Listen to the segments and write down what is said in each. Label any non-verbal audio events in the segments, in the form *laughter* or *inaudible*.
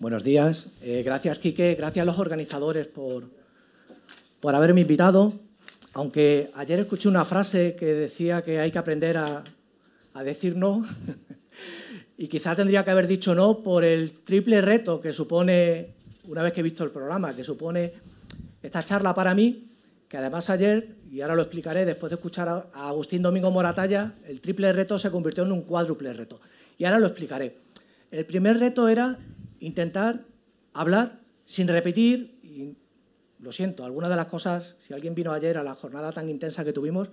Buenos días. Eh, gracias, Quique. Gracias a los organizadores por, por haberme invitado. Aunque ayer escuché una frase que decía que hay que aprender a, a decir no. *laughs* y quizá tendría que haber dicho no por el triple reto que supone, una vez que he visto el programa, que supone esta charla para mí, que además ayer, y ahora lo explicaré después de escuchar a Agustín Domingo Moratalla, el triple reto se convirtió en un cuádruple reto. Y ahora lo explicaré. El primer reto era intentar hablar sin repetir, y lo siento, algunas de las cosas, si alguien vino ayer a la jornada tan intensa que tuvimos,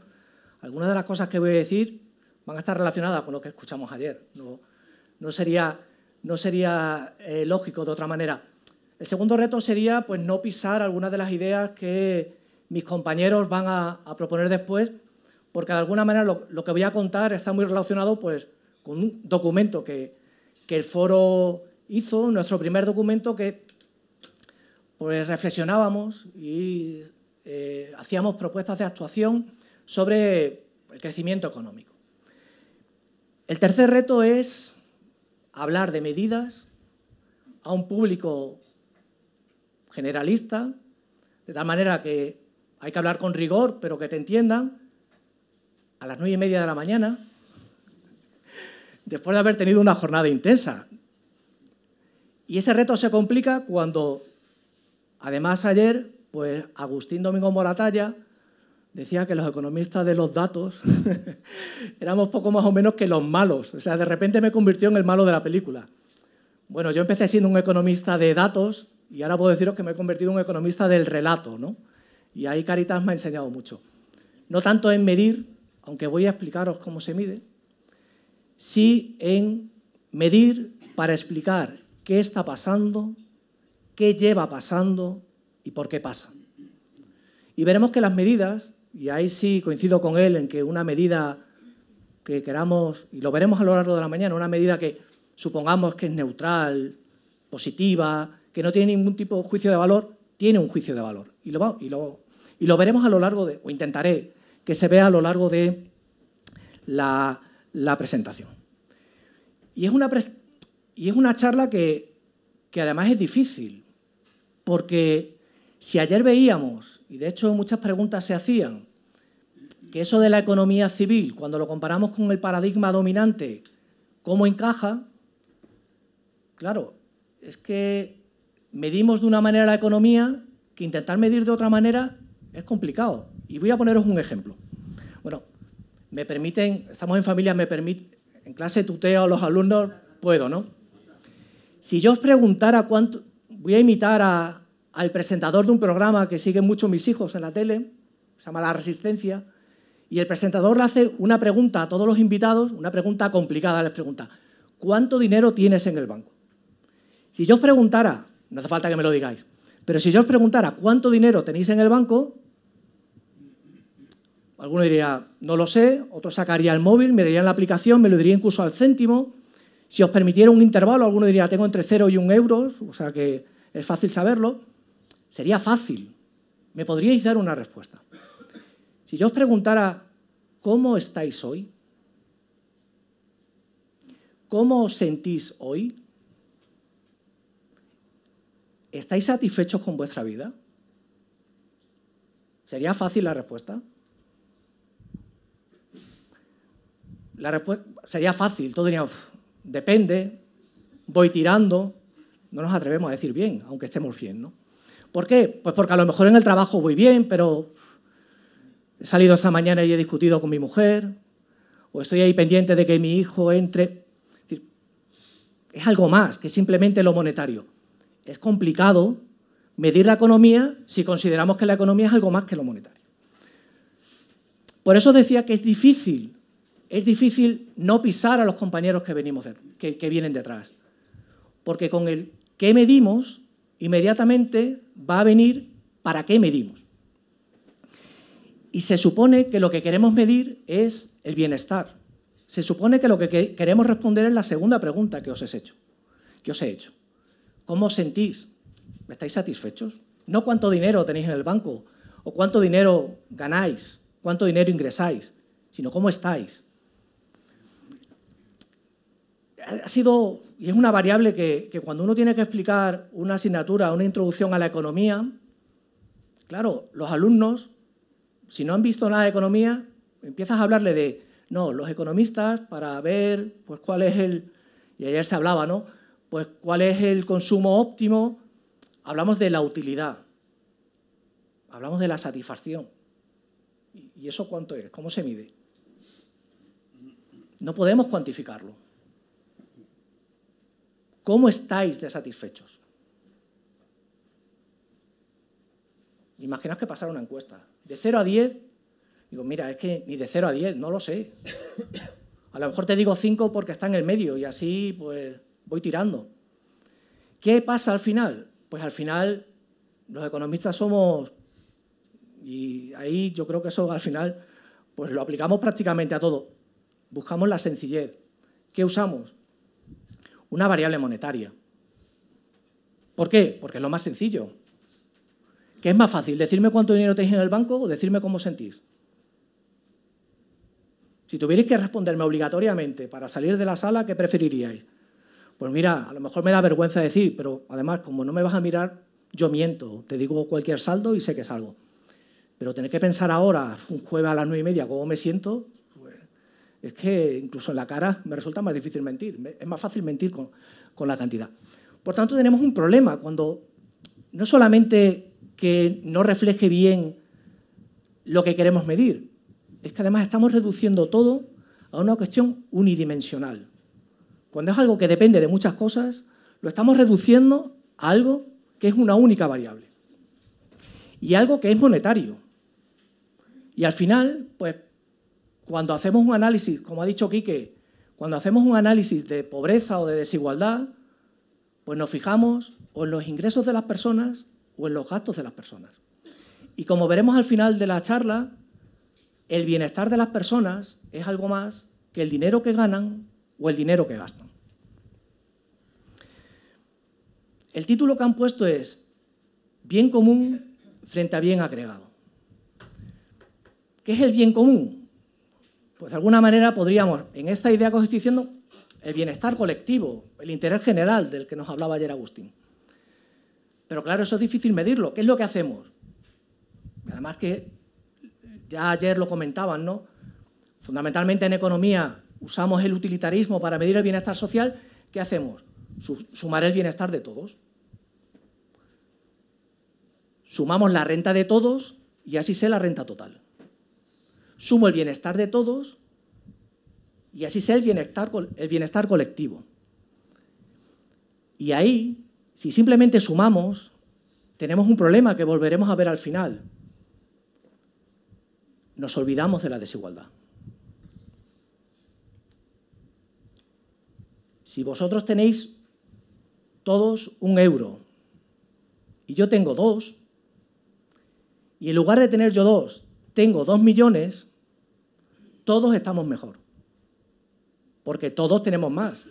algunas de las cosas que voy a decir van a estar relacionadas con lo que escuchamos ayer. No, no sería, no sería eh, lógico de otra manera. El segundo reto sería pues, no pisar algunas de las ideas que mis compañeros van a, proponer después, porque de alguna manera lo, que voy a contar está muy relacionado pues, con un documento que, que el foro hizo nuestro primer documento que pues, reflexionábamos y eh, hacíamos propuestas de actuación sobre el crecimiento económico. El tercer reto es hablar de medidas a un público generalista, de tal manera que hay que hablar con rigor, pero que te entiendan, a las nueve y media de la mañana, después de haber tenido una jornada intensa. Y ese reto se complica cuando, además ayer, pues Agustín Domingo Moratalla decía que los economistas de los datos *laughs* éramos poco más o menos que los malos. O sea, de repente me convirtió en el malo de la película. Bueno, yo empecé siendo un economista de datos y ahora puedo deciros que me he convertido en un economista del relato, ¿no? Y ahí Caritas me ha enseñado mucho. No tanto en medir, aunque voy a explicaros cómo se mide, sí en medir para explicar qué está pasando, qué lleva pasando y por qué pasa. Y veremos que las medidas, y ahí sí coincido con él en que una medida que queramos, y lo veremos a lo largo de la mañana, una medida que supongamos que es neutral, positiva, que no tiene ningún tipo de juicio de valor, tiene un juicio de valor. Y lo, y lo, y lo veremos a lo largo de, o intentaré que se vea a lo largo de la, la presentación. Y es una, y es una charla que, además es difícil, porque si ayer veíamos, y de hecho muchas preguntas se hacían, que eso de la economía civil, cuando lo comparamos con el paradigma dominante, ¿cómo encaja? Claro, es que medimos de una manera la economía que intentar medir de otra manera es complicado. Y voy a poneros un ejemplo. Bueno, me permiten, estamos en familia, me permiten, en clase tuteo a los alumnos, puedo, ¿no? Si yo os preguntara cuánto, voy a imitar al presentador de un programa que siguen mucho mis hijos en la tele, se llama La Resistencia, y el presentador le hace una pregunta a todos los invitados, una pregunta complicada, les pregunta, ¿cuánto dinero tienes en el banco? Si yo os preguntara, no hace falta que me lo digáis, pero si yo os preguntara cuánto dinero tenéis en el banco, alguno diría, no lo sé, otro sacaría el móvil, miraría en la aplicación, me lo diría incluso al céntimo, si os permitiera un intervalo, alguno diría, tengo entre 0 y 1 euro, o sea que es fácil saberlo, sería fácil. Me podríais dar una respuesta. Si yo os preguntara, ¿cómo estáis hoy? ¿Cómo os sentís hoy? ¿Estáis satisfechos con vuestra vida? ¿Sería fácil la respuesta? La respuesta sería fácil, todo diría, depende, voy tirando, no nos atrevemos a decir bien, aunque estemos bien, ¿no? ¿Por qué? Pues porque a lo mejor en el trabajo voy bien, pero he salido esta mañana y he discutido con mi mujer, o estoy ahí pendiente de que mi hijo entre. Es, algo más que simplemente lo monetario. Es complicado medir la economía si consideramos que la economía es algo más que lo monetario. Por eso decía que es difícil es difícil no pisar a los compañeros que, venimos que, vienen detrás. Porque con el qué medimos, inmediatamente va a venir para qué medimos. Y se supone que lo que queremos medir es el bienestar. Se supone que lo que queremos responder es la segunda pregunta que os he hecho. Que os he hecho. ¿Cómo os sentís? ¿Estáis satisfechos? No cuánto dinero tenéis en el banco o cuánto dinero ganáis, cuánto dinero ingresáis, sino cómo estáis ha sido, y es una variable que, cuando uno tiene que explicar una asignatura, una introducción a la economía, claro, los alumnos, si no han visto nada de economía, empiezas a hablarle de, no, los economistas para ver, pues cuál es el, y ayer se hablaba, ¿no? Pues cuál es el consumo óptimo, hablamos de la utilidad, hablamos de la satisfacción. ¿Y eso cuánto es? ¿Cómo se mide? No podemos cuantificarlo. ¿Cómo estáis de satisfechos? Imaginaos que pasara una encuesta. De 0 a 10, digo, mira, es que ni de 0 a 10, no lo sé. A lo mejor te digo 5 porque está en el medio y así pues voy tirando. ¿Qué pasa al final? Pues al final los economistas somos, y ahí yo creo que eso al final pues lo aplicamos prácticamente a todo. Buscamos la sencillez. ¿Qué usamos? una variable monetaria. ¿Por qué? Porque es lo más sencillo. ¿Qué es más fácil? ¿Decirme cuánto dinero tenéis en el banco o decirme cómo sentís? Si tuvierais que responderme obligatoriamente para salir de la sala, ¿qué preferiríais? Pues mira, a lo mejor me da vergüenza decir, pero además, como no me vas a mirar, yo miento. Te digo cualquier saldo y sé que salgo. Pero tener que pensar ahora, un jueves a las nueve y media, cómo me siento, es que incluso en la cara me resulta más difícil mentir, es más fácil mentir con, la cantidad. Por tanto, tenemos un problema cuando no solamente que no refleje bien lo que queremos medir, es que además estamos reduciendo todo a una cuestión unidimensional. Cuando es algo que depende de muchas cosas, lo estamos reduciendo a algo que es una única variable y algo que es monetario. Y al final, pues cuando hacemos un análisis, como ha dicho Quique, cuando hacemos un análisis de pobreza o de desigualdad, pues nos fijamos o en los ingresos de las personas o en los gastos de las personas. Y como veremos al final de la charla, el bienestar de las personas es algo más que el dinero que ganan o el dinero que gastan. El título que han puesto es Bien común frente a bien agregado. ¿Qué es el bien común? Pues de alguna manera podríamos, en esta idea que os estoy diciendo, el bienestar colectivo, el interés general del que nos hablaba ayer Agustín. Pero claro, eso es difícil medirlo. ¿Qué es lo que hacemos? Además que ya ayer lo comentaban, ¿no? Fundamentalmente en economía usamos el utilitarismo para medir el bienestar social. ¿Qué hacemos? Sumar el bienestar de todos. Sumamos la renta de todos y así sé la renta total sumo el bienestar de todos y así sea el bienestar, el bienestar colectivo. Y ahí, si simplemente sumamos, tenemos un problema que volveremos a ver al final. Nos olvidamos de la desigualdad. Si vosotros tenéis todos un euro y yo tengo dos, y en lugar de tener yo dos, tengo dos millones, todos estamos mejor. Porque todos tenemos más.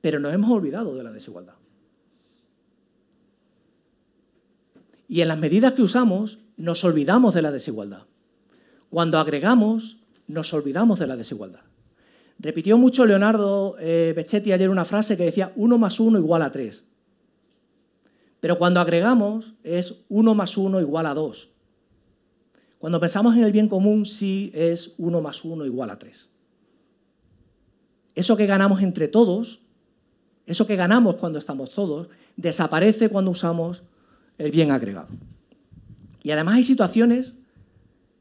Pero nos hemos olvidado de la desigualdad. Y en las medidas que usamos nos olvidamos de la desigualdad. Cuando agregamos, nos olvidamos de la desigualdad. Repitió mucho Leonardo eh, Becchetti ayer una frase que decía 1 más 1 igual a 3. Pero cuando agregamos es 1 más 1 igual a 2. Cuando pensamos en el bien común, sí es 1 más 1 igual a 3. Eso que ganamos entre todos, eso que ganamos cuando estamos todos, desaparece cuando usamos el bien agregado. Y además hay situaciones,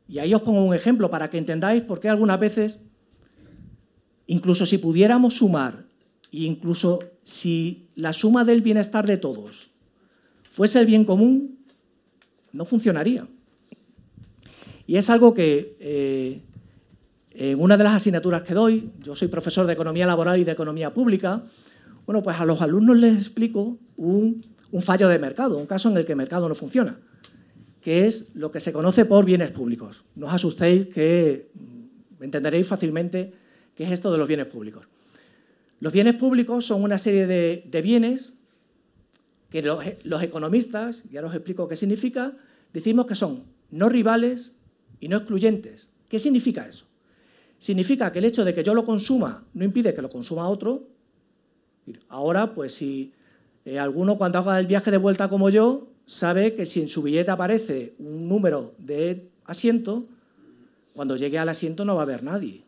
y ahí os pongo un ejemplo para que entendáis por qué algunas veces, incluso si pudiéramos sumar, e incluso si la suma del bienestar de todos fuese el bien común, no funcionaría. Y es algo que eh, en una de las asignaturas que doy, yo soy profesor de Economía Laboral y de Economía Pública, bueno, pues a los alumnos les explico un, fallo de mercado, un caso en el que el mercado no funciona, que es lo que se conoce por bienes públicos. No os asustéis que entenderéis fácilmente qué es esto de los bienes públicos. Los bienes públicos son una serie de, bienes que los, los, economistas, ya os explico qué significa, decimos que son no rivales y no excluyentes. ¿Qué significa eso? Significa que el hecho de que yo lo consuma no impide que lo consuma otro. Ahora, pues si eh, alguno cuando haga el viaje de vuelta como yo, sabe que si en su billete aparece un número de asiento, cuando llegue al asiento no va a haber nadie.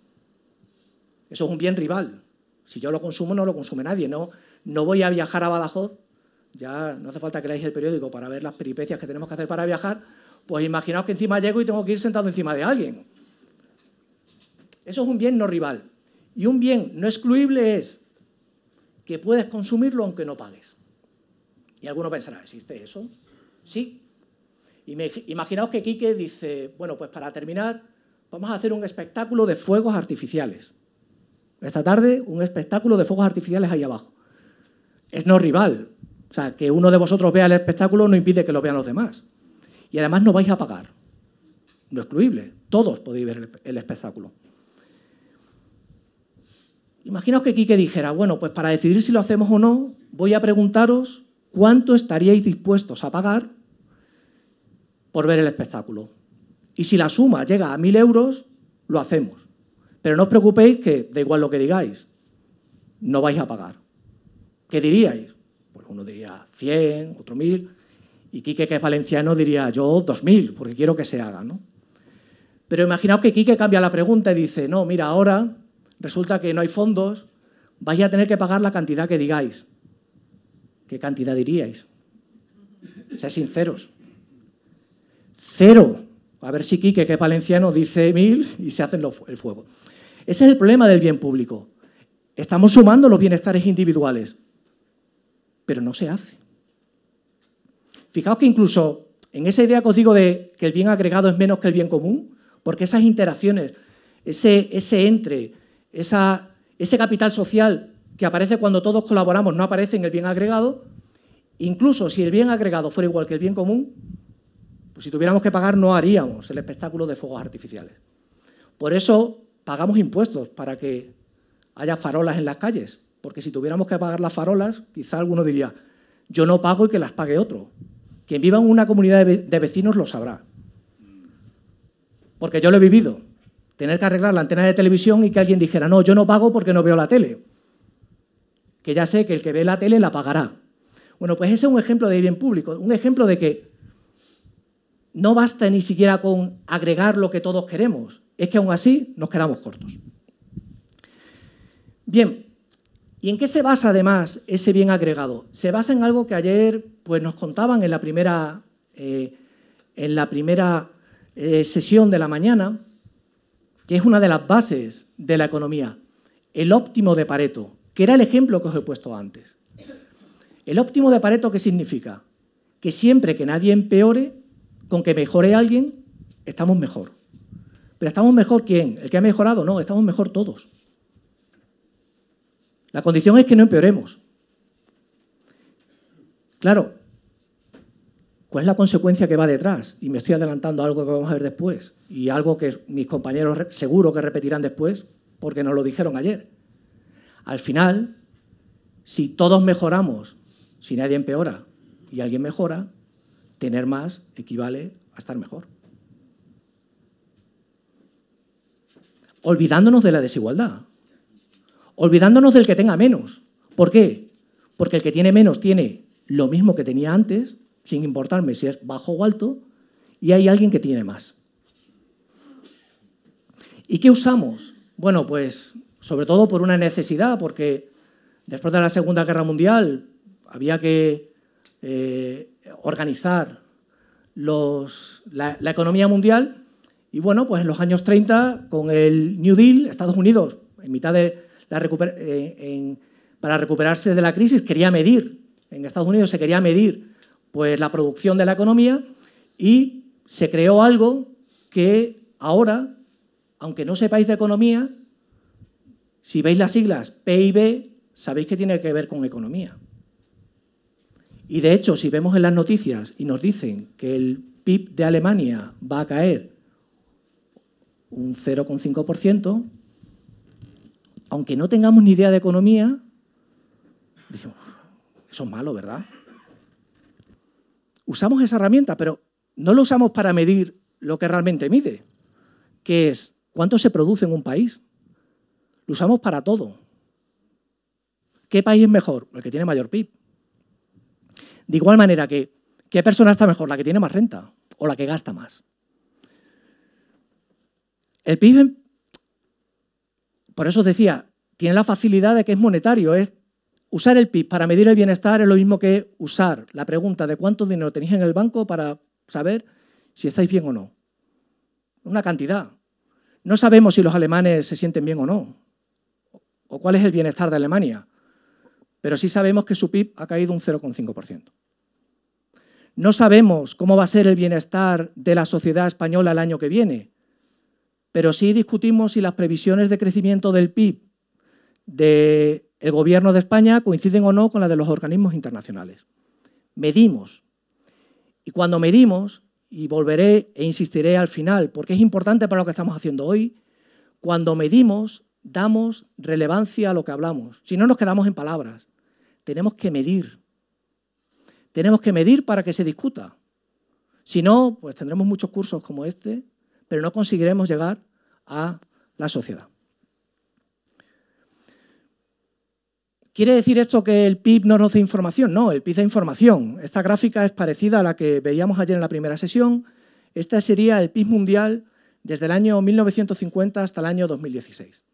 Eso es un bien rival. Si yo lo consumo, no lo consume nadie. No, no voy a viajar a Badajoz ya no hace falta que leáis el periódico para ver las peripecias que tenemos que hacer para viajar, pues imaginaos que encima llego y tengo que ir sentado encima de alguien. Eso es un bien no rival. Y un bien no excluible es que puedes consumirlo aunque no pagues. Y alguno pensará, ¿existe eso? Sí. imaginaos que Quique dice, bueno, pues para terminar, vamos a hacer un espectáculo de fuegos artificiales. Esta tarde, un espectáculo de fuegos artificiales ahí abajo. Es no rival, o sea, que uno de vosotros vea el espectáculo no impide que lo vean los demás. Y además no vais a pagar. No excluible. Todos podéis ver el espectáculo. Imaginaos que Quique dijera, bueno, pues para decidir si lo hacemos o no, voy a preguntaros cuánto estaríais dispuestos a pagar por ver el espectáculo. Y si la suma llega a mil euros, lo hacemos. Pero no os preocupéis que da igual lo que digáis, no vais a pagar. ¿Qué diríais? Uno diría 100, otro 1000. Y Quique, que es valenciano, diría yo 2000, porque quiero que se haga. ¿no? Pero imaginaos que Quique cambia la pregunta y dice, no, mira, ahora resulta que no hay fondos, vais a tener que pagar la cantidad que digáis. ¿Qué cantidad diríais? Sean sinceros. Cero. A ver si Quique, que es valenciano, dice mil y se hacen el fuego. Ese es el problema del bien público. Estamos sumando los bienestares individuales pero no se hace. Fijaos que incluso en esa idea que os digo de que el bien agregado es menos que el bien común, porque esas interacciones, ese, ese entre, ese capital social que aparece cuando todos colaboramos no aparece en el bien agregado, incluso si el bien agregado fuera igual que el bien común, pues si tuviéramos que pagar no haríamos el espectáculo de fuegos artificiales. Por eso pagamos impuestos para que haya farolas en las calles, porque si tuviéramos que pagar las farolas, quizá alguno diría, yo no pago y que las pague otro. Quien viva en una comunidad de vecinos lo sabrá. Porque yo lo he vivido. Tener que arreglar la antena de televisión y que alguien dijera, no, yo no pago porque no veo la tele. Que ya sé que el que ve la tele la pagará. Bueno, pues ese es un ejemplo de bien público, un ejemplo de que no basta ni siquiera con agregar lo que todos queremos, es que aún así nos quedamos cortos. Bien, ¿Y en qué se basa además ese bien agregado? Se basa en algo que ayer pues, nos contaban en la primera, eh, en la primera eh, sesión de la mañana, que es una de las bases de la economía, el óptimo de Pareto, que era el ejemplo que os he puesto antes. ¿El óptimo de Pareto qué significa? Que siempre que nadie empeore, con que mejore alguien, estamos mejor. Pero estamos mejor quién? El que ha mejorado, no, estamos mejor todos. La condición es que no empeoremos. Claro, ¿cuál es la consecuencia que va detrás? Y me estoy adelantando a algo que vamos a ver después y algo que mis compañeros seguro que repetirán después porque nos lo dijeron ayer. Al final, si todos mejoramos, si nadie empeora y alguien mejora, tener más equivale a estar mejor. Olvidándonos de la desigualdad olvidándonos del que tenga menos. ¿Por qué? Porque el que tiene menos tiene lo mismo que tenía antes, sin importarme si es bajo o alto, y hay alguien que tiene más. ¿Y qué usamos? Bueno, pues sobre todo por una necesidad, porque después de la Segunda Guerra Mundial había que eh, organizar la, la, economía mundial y bueno, pues en los años 30, con el New Deal, Estados Unidos, en mitad de, la eh, para recuperarse de la crisis quería medir, en Estados Unidos se quería medir pues, la producción de la economía y se creó algo que ahora, aunque no sepáis de economía, si veis las siglas PIB, sabéis que tiene que ver con economía. Y de hecho, si vemos en las noticias y nos dicen que el PIB de Alemania va a caer un 0,5%, aunque no tengamos ni idea de economía, decimos, eso es malo, ¿verdad? Usamos esa herramienta, pero no lo usamos para medir lo que realmente mide, que es cuánto se produce en un país. Lo usamos para todo. ¿Qué país es mejor? El que tiene mayor PIB. De igual manera que, ¿qué persona está mejor? La que tiene más renta o la que gasta más. El PIB por eso os decía, tiene la facilidad de que es monetario, es usar el PIB para medir el bienestar es lo mismo que usar la pregunta de cuánto dinero tenéis en el banco para saber si estáis bien o no. Una cantidad. No sabemos si los alemanes se sienten bien o no, o cuál es el bienestar de Alemania, pero sí sabemos que su PIB ha caído un 0,5%. No sabemos cómo va a ser el bienestar de la sociedad española el año que viene, pero sí discutimos si las previsiones de crecimiento del PIB del Gobierno de España coinciden o no con las de los organismos internacionales. Medimos. Y cuando medimos, y volveré e insistiré al final, porque es importante para lo que estamos haciendo hoy, cuando medimos, damos relevancia a lo que hablamos. Si no nos quedamos en palabras, tenemos que medir. Tenemos que medir para que se discuta. Si no, pues tendremos muchos cursos como este pero no conseguiremos llegar a la sociedad. ¿Quiere decir esto que el PIB no nos da información? No, el PIB da información. Esta gráfica es parecida a la que veíamos ayer en la primera sesión. Este sería el PIB mundial desde el año 1950 hasta el año 2016.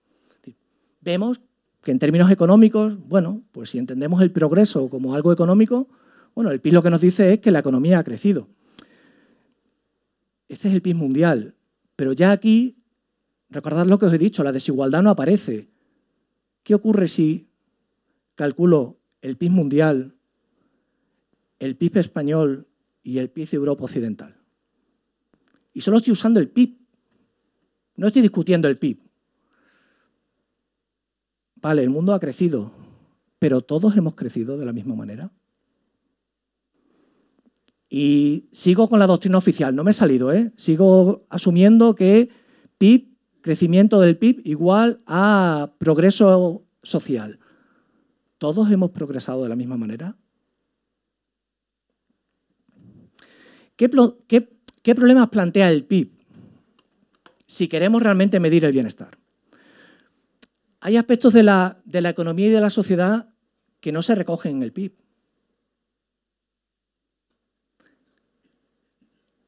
Vemos que en términos económicos, bueno, pues si entendemos el progreso como algo económico, bueno, el PIB lo que nos dice es que la economía ha crecido. Este es el PIB mundial. Pero ya aquí, recordad lo que os he dicho, la desigualdad no aparece. ¿Qué ocurre si calculo el PIB mundial, el PIB español y el PIB de Europa Occidental? Y solo estoy usando el PIB. No estoy discutiendo el PIB. Vale, el mundo ha crecido, pero todos hemos crecido de la misma manera. Y sigo con la doctrina oficial, no me he salido, ¿eh? sigo asumiendo que PIB, crecimiento del PIB, igual a progreso social. ¿Todos hemos progresado de la misma manera? ¿Qué, problemas plantea el PIB si queremos realmente medir el bienestar? Hay aspectos de la, de la economía y de la sociedad que no se recogen en el PIB.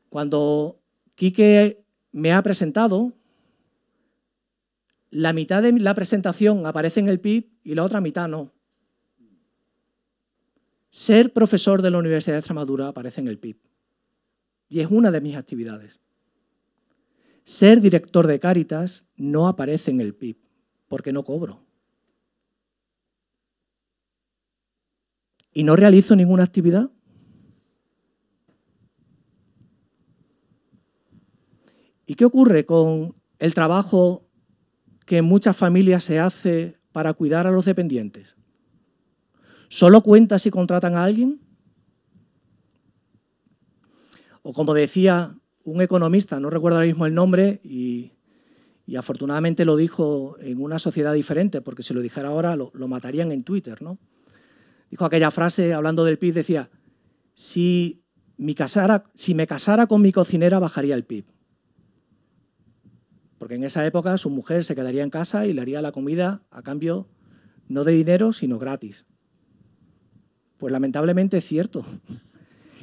Cuando Quique me ha presentado, la mitad de la presentación aparece en el PIB y la otra mitad no. Ser profesor de la Universidad de Extremadura aparece en el PIB y es una de mis actividades. Ser director de Cáritas no aparece en el PIB porque no cobro. Y no realizo ninguna actividad ¿Y qué ocurre con el trabajo que en muchas familias se hace para cuidar a los dependientes? ¿Solo cuenta si contratan a alguien? O como decía un economista, no recuerdo ahora mismo el nombre, y, afortunadamente lo dijo en una sociedad diferente, porque si lo dijera ahora lo, matarían en Twitter, ¿no? Dijo aquella frase, hablando del PIB, decía, si, casara, si me casara con mi cocinera bajaría el PIB. Porque en esa época su mujer se quedaría en casa y le haría la comida a cambio no de dinero, sino gratis. Pues lamentablemente es cierto.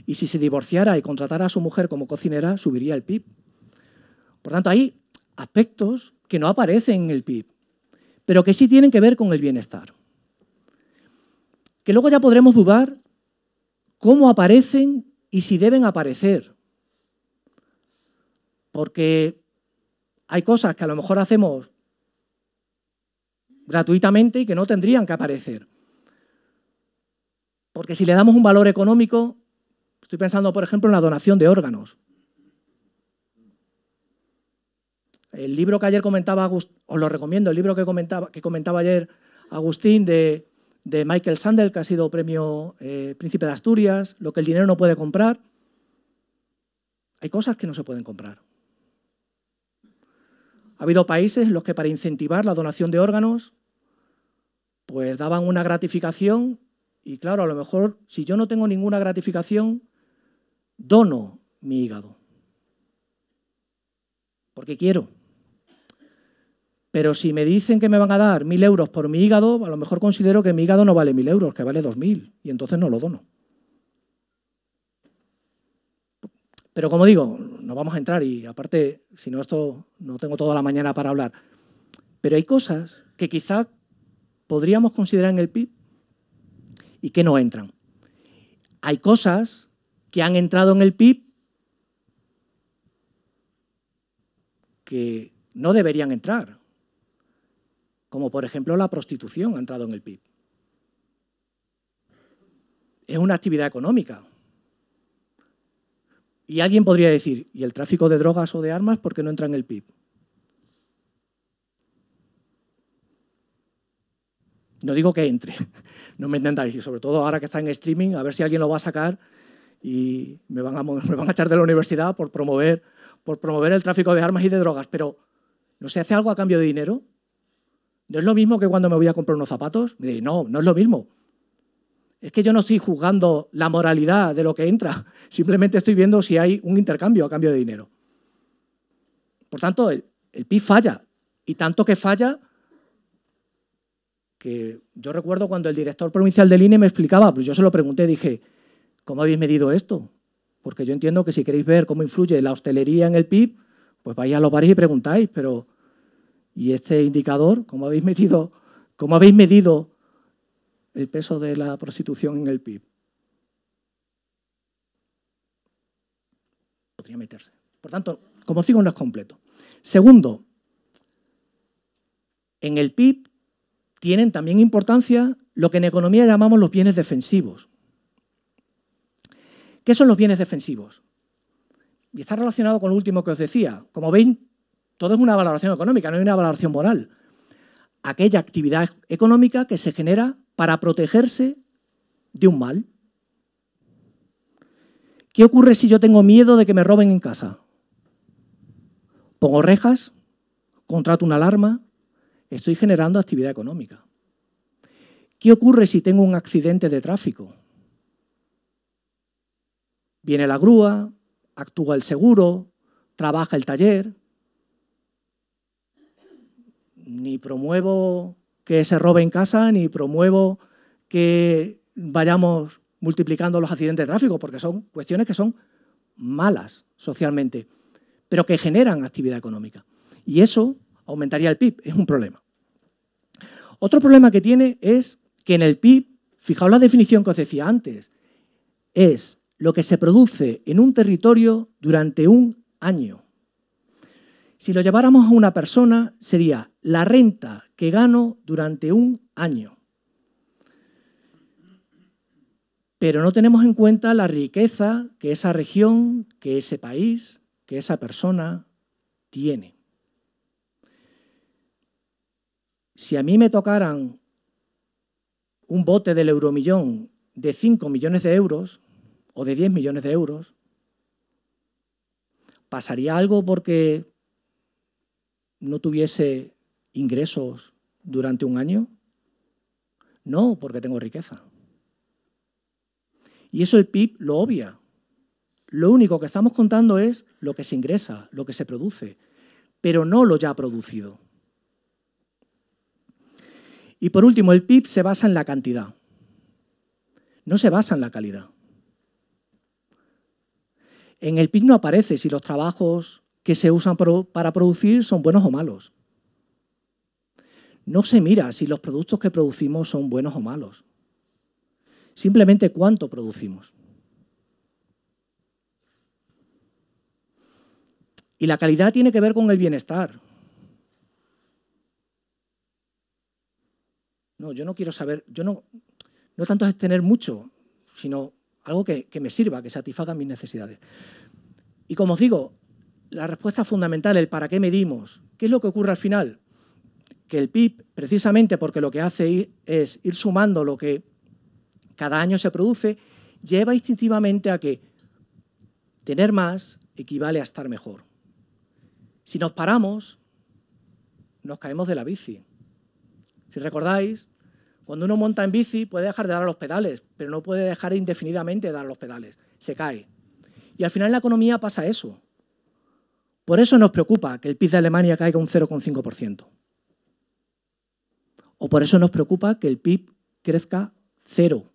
Y si se divorciara y contratara a su mujer como cocinera, subiría el PIB. Por tanto, hay aspectos que no aparecen en el PIB, pero que sí tienen que ver con el bienestar. Que luego ya podremos dudar cómo aparecen y si deben aparecer. Porque hay cosas que a lo mejor hacemos gratuitamente y que no tendrían que aparecer. Porque si le damos un valor económico, estoy pensando, por ejemplo, en la donación de órganos. El libro que ayer comentaba, os lo recomiendo, el libro que comentaba, que comentaba ayer Agustín de, Michael Sandel, que ha sido premio eh, Príncipe de Asturias, Lo que el dinero no puede comprar. Hay cosas que no se pueden comprar. Ha habido países en los que para incentivar la donación de órganos, pues daban una gratificación y claro, a lo mejor si yo no tengo ninguna gratificación, dono mi hígado. Porque quiero. Pero si me dicen que me van a dar mil euros por mi hígado, a lo mejor considero que mi hígado no vale mil euros, que vale dos mil, y entonces no lo dono. Pero como digo, no vamos a entrar y aparte, si no, esto no tengo toda la mañana para hablar. Pero hay cosas que quizá podríamos considerar en el PIB y que no entran. Hay cosas que han entrado en el PIB que no deberían entrar, como por ejemplo la prostitución ha entrado en el PIB. Es una actividad económica, y alguien podría decir, ¿y el tráfico de drogas o de armas por qué no entra en el PIB? No digo que entre, *laughs* no me entendáis, y sobre todo ahora que está en streaming, a ver si alguien lo va a sacar y *laughs* me van a, echar de la universidad por promover, por promover el tráfico de armas y de drogas, pero ¿no se hace algo a cambio de dinero? ¿No es lo mismo que cuando me voy a comprar unos zapatos? Me diré, no, no es lo mismo. Es que yo no estoy juzgando la moralidad de lo que entra, *laughs* simplemente estoy viendo si hay un intercambio a cambio de dinero. Por tanto, el, PIB falla, y tanto que falla que yo recuerdo cuando el director provincial del INE me explicaba, pues yo se lo pregunté, dije, ¿cómo habéis medido esto? Porque yo entiendo que si queréis ver cómo influye la hostelería en el PIB, pues vais a los bares y preguntáis, pero ¿y este indicador? ¿Cómo habéis medido, cómo habéis medido el peso de la prostitución en el PIB. Podría meterse. Por tanto, como digo, no es completo. Segundo, en el PIB tienen también importancia lo que en economía llamamos los bienes defensivos. ¿Qué son los bienes defensivos? Y está relacionado con lo último que os decía. Como veis, todo es una valoración económica, no hay una valoración moral. Aquella actividad económica que se genera para protegerse de un mal. ¿Qué ocurre si yo tengo miedo de que me roben en casa? Pongo rejas, contrato una alarma, estoy generando actividad económica. ¿Qué ocurre si tengo un accidente de tráfico? Viene la grúa, actúa el seguro, trabaja el taller, ni promuevo que se robe en casa, ni promuevo que vayamos multiplicando los accidentes de tráfico, porque son cuestiones que son malas socialmente, pero que generan actividad económica. Y eso aumentaría el PIB, es un problema. Otro problema que tiene es que en el PIB, fijaos la definición que os decía antes, es lo que se produce en un territorio durante un año. Si lo lleváramos a una persona, sería la renta que gano durante un año. Pero no tenemos en cuenta la riqueza que esa región, que ese país, que esa persona tiene. Si a mí me tocaran un bote del euromillón de 5 millones de euros o de 10 millones de euros, pasaría algo porque no tuviese ingresos durante un año? No, porque tengo riqueza. Y eso el PIB lo obvia. Lo único que estamos contando es lo que se ingresa, lo que se produce, pero no lo ya producido. Y por último, el PIB se basa en la cantidad, no se basa en la calidad. En el PIB no aparece si los trabajos que se usan para producir son buenos o malos no se mira si los productos que producimos son buenos o malos. Simplemente cuánto producimos. Y la calidad tiene que ver con el bienestar. No, yo no quiero saber, yo no, no tanto es tener mucho, sino algo que, que me sirva, que satisfaga mis necesidades. Y como os digo, la respuesta fundamental, el para qué medimos, ¿qué es lo que ocurre al final? el PIB, precisamente porque lo que hace es ir sumando lo que cada año se produce, lleva instintivamente a que tener más equivale a estar mejor. Si nos paramos, nos caemos de la bici. Si recordáis, cuando uno monta en bici puede dejar de dar a los pedales, pero no puede dejar indefinidamente de dar a los pedales. Se cae. Y al final en la economía pasa eso. Por eso nos preocupa que el PIB de Alemania caiga un 0,5%. O por eso nos preocupa que el PIB crezca cero.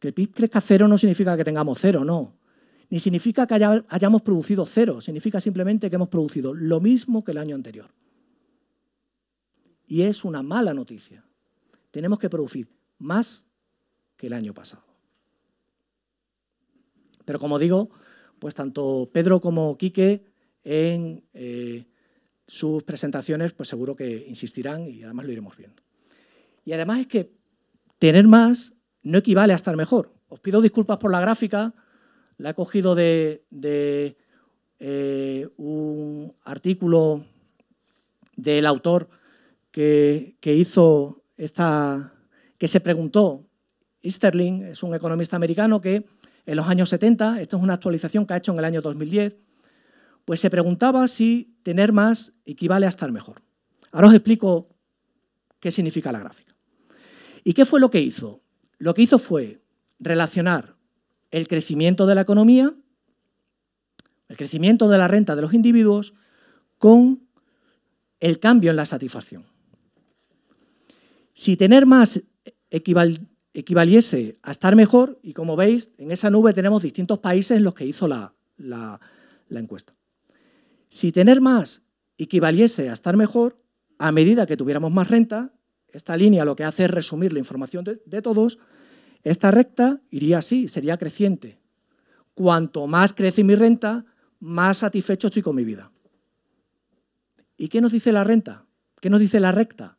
Que el PIB crezca cero no significa que tengamos cero, no. Ni significa que hayamos producido cero, significa simplemente que hemos producido lo mismo que el año anterior. Y es una mala noticia. Tenemos que producir más que el año pasado. Pero como digo, pues tanto Pedro como Quique en eh, sus presentaciones, pues seguro que insistirán y además lo iremos viendo. Y además es que tener más no equivale a estar mejor. Os pido disculpas por la gráfica, la he cogido de, eh, un artículo del autor que, hizo esta, que se preguntó, Easterling es un economista americano que en los años 70, esto es una actualización que ha hecho en el año 2010, pues se preguntaba si tener más equivale a estar mejor. Ahora os explico qué significa la gráfica. ¿Y qué fue lo que hizo? Lo que hizo fue relacionar el crecimiento de la economía, el crecimiento de la renta de los individuos, con el cambio en la satisfacción. Si tener más equivaliese a estar mejor, y como veis, en esa nube tenemos distintos países en los que hizo la encuesta. Si tener más equivaliese a estar mejor, a medida que tuviéramos más renta, esta línea lo que hace es resumir la información de, todos, esta recta iría así, sería creciente. Cuanto más crece mi renta, más satisfecho estoy con mi vida. ¿Y qué nos dice la renta? ¿Qué nos dice la recta?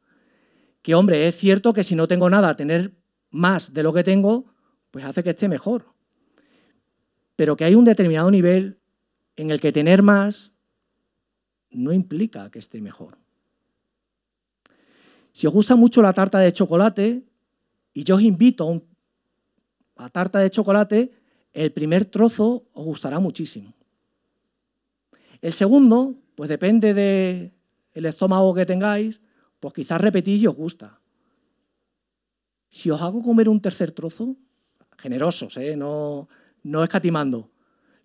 Que, hombre, es cierto que si no tengo nada, tener más de lo que tengo, pues hace que esté mejor. Pero que hay un determinado nivel en el que tener más no implica que esté mejor. Si os gusta mucho la tarta de chocolate, y yo os invito a, un, tarta de chocolate, el primer trozo os gustará muchísimo. El segundo, pues depende del estómago que tengáis, pues quizás repetís y os gusta. Si os hago comer un tercer trozo, generosos, ¿eh? no, no escatimando,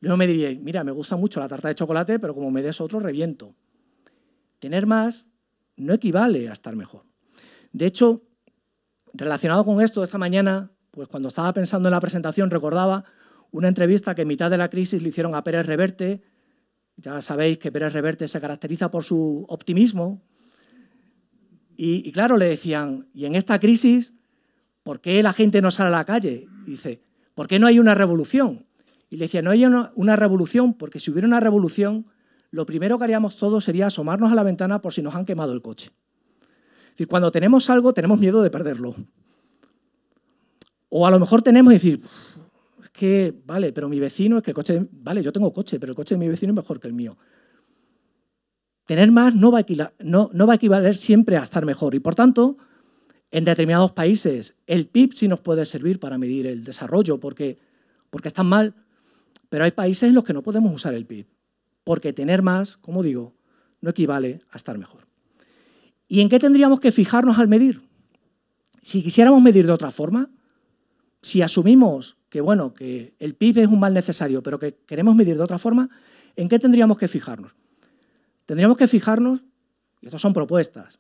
no me diría, mira, me gusta mucho la tarta de chocolate, pero como me des otro, reviento. Tener más no equivale a estar mejor. De hecho, relacionado con esto, esta mañana, pues cuando estaba pensando en la presentación, recordaba una entrevista que en mitad de la crisis le hicieron a Pérez Reverte. Ya sabéis que Pérez Reverte se caracteriza por su optimismo. Y, claro, le decían, ¿y en esta crisis por qué la gente no sale a la calle? dice, ¿por qué no hay una revolución? Y le decía, no hay una, revolución, porque si hubiera una revolución, lo primero que haríamos todos sería asomarnos a la ventana por si nos han quemado el coche. Es decir, cuando tenemos algo, tenemos miedo de perderlo. O a lo mejor tenemos que decir, es que, vale, pero mi vecino, es que el coche, vale, yo tengo coche, pero el coche de mi vecino es mejor que el mío. Tener más no va, a equivaler, no, va a equivaler siempre a estar mejor. Y por tanto, en determinados países, el PIB sí nos puede servir para medir el desarrollo, porque, porque están mal pero hay países en los que no podemos usar el PIB, porque tener más, como digo, no equivale a estar mejor. ¿Y en qué tendríamos que fijarnos al medir? Si quisiéramos medir de otra forma, si asumimos que bueno, que el PIB es un mal necesario, pero que queremos medir de otra forma, ¿en qué tendríamos que fijarnos? Tendríamos que fijarnos, y estas son propuestas,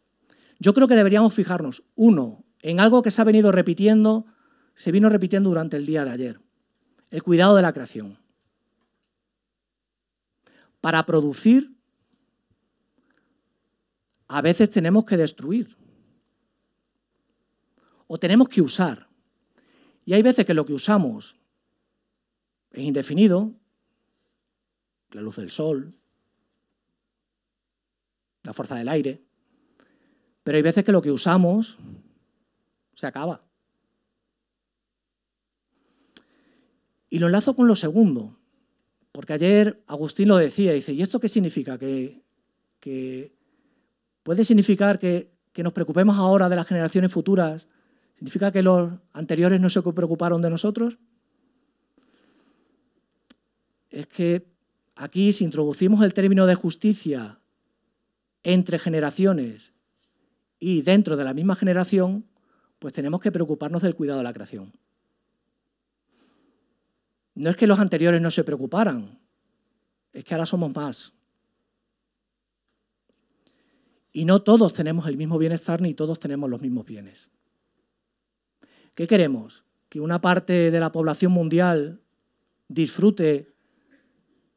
yo creo que deberíamos fijarnos, uno, en algo que se ha venido repitiendo, se vino repitiendo durante el día de ayer, el cuidado de la creación, para producir, a veces tenemos que destruir o tenemos que usar. Y hay veces que lo que usamos es indefinido, la luz del sol, la fuerza del aire, pero hay veces que lo que usamos se acaba. Y lo enlazo con lo segundo, porque ayer Agustín lo decía, dice, ¿y esto qué significa? Que, puede significar que, nos preocupemos ahora de las generaciones futuras, significa que los anteriores no se preocuparon de nosotros. Es que aquí si introducimos el término de justicia entre generaciones y dentro de la misma generación, pues tenemos que preocuparnos del cuidado de la creación. No es que los anteriores no se preocuparan, es que ahora somos más. Y no todos tenemos el mismo bienestar ni todos tenemos los mismos bienes. ¿Qué queremos? ¿Que una parte de la población mundial disfrute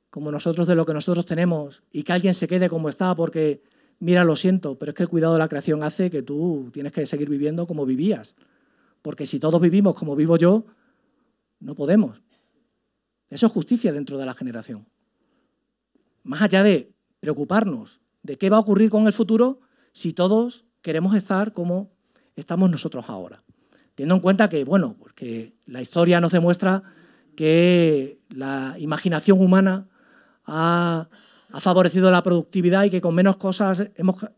como nosotros de lo que nosotros tenemos y que alguien se quede como está porque, mira, lo siento, pero es que el cuidado de la creación hace que tú tienes que seguir viviendo como vivías? Porque si todos vivimos como vivo yo, no podemos. Eso es justicia dentro de la generación. Más allá de preocuparnos de qué va a ocurrir con el futuro si todos queremos estar como estamos nosotros ahora. Teniendo en cuenta que, bueno, porque pues la historia nos demuestra que la imaginación humana ha, favorecido la productividad y que con menos cosas,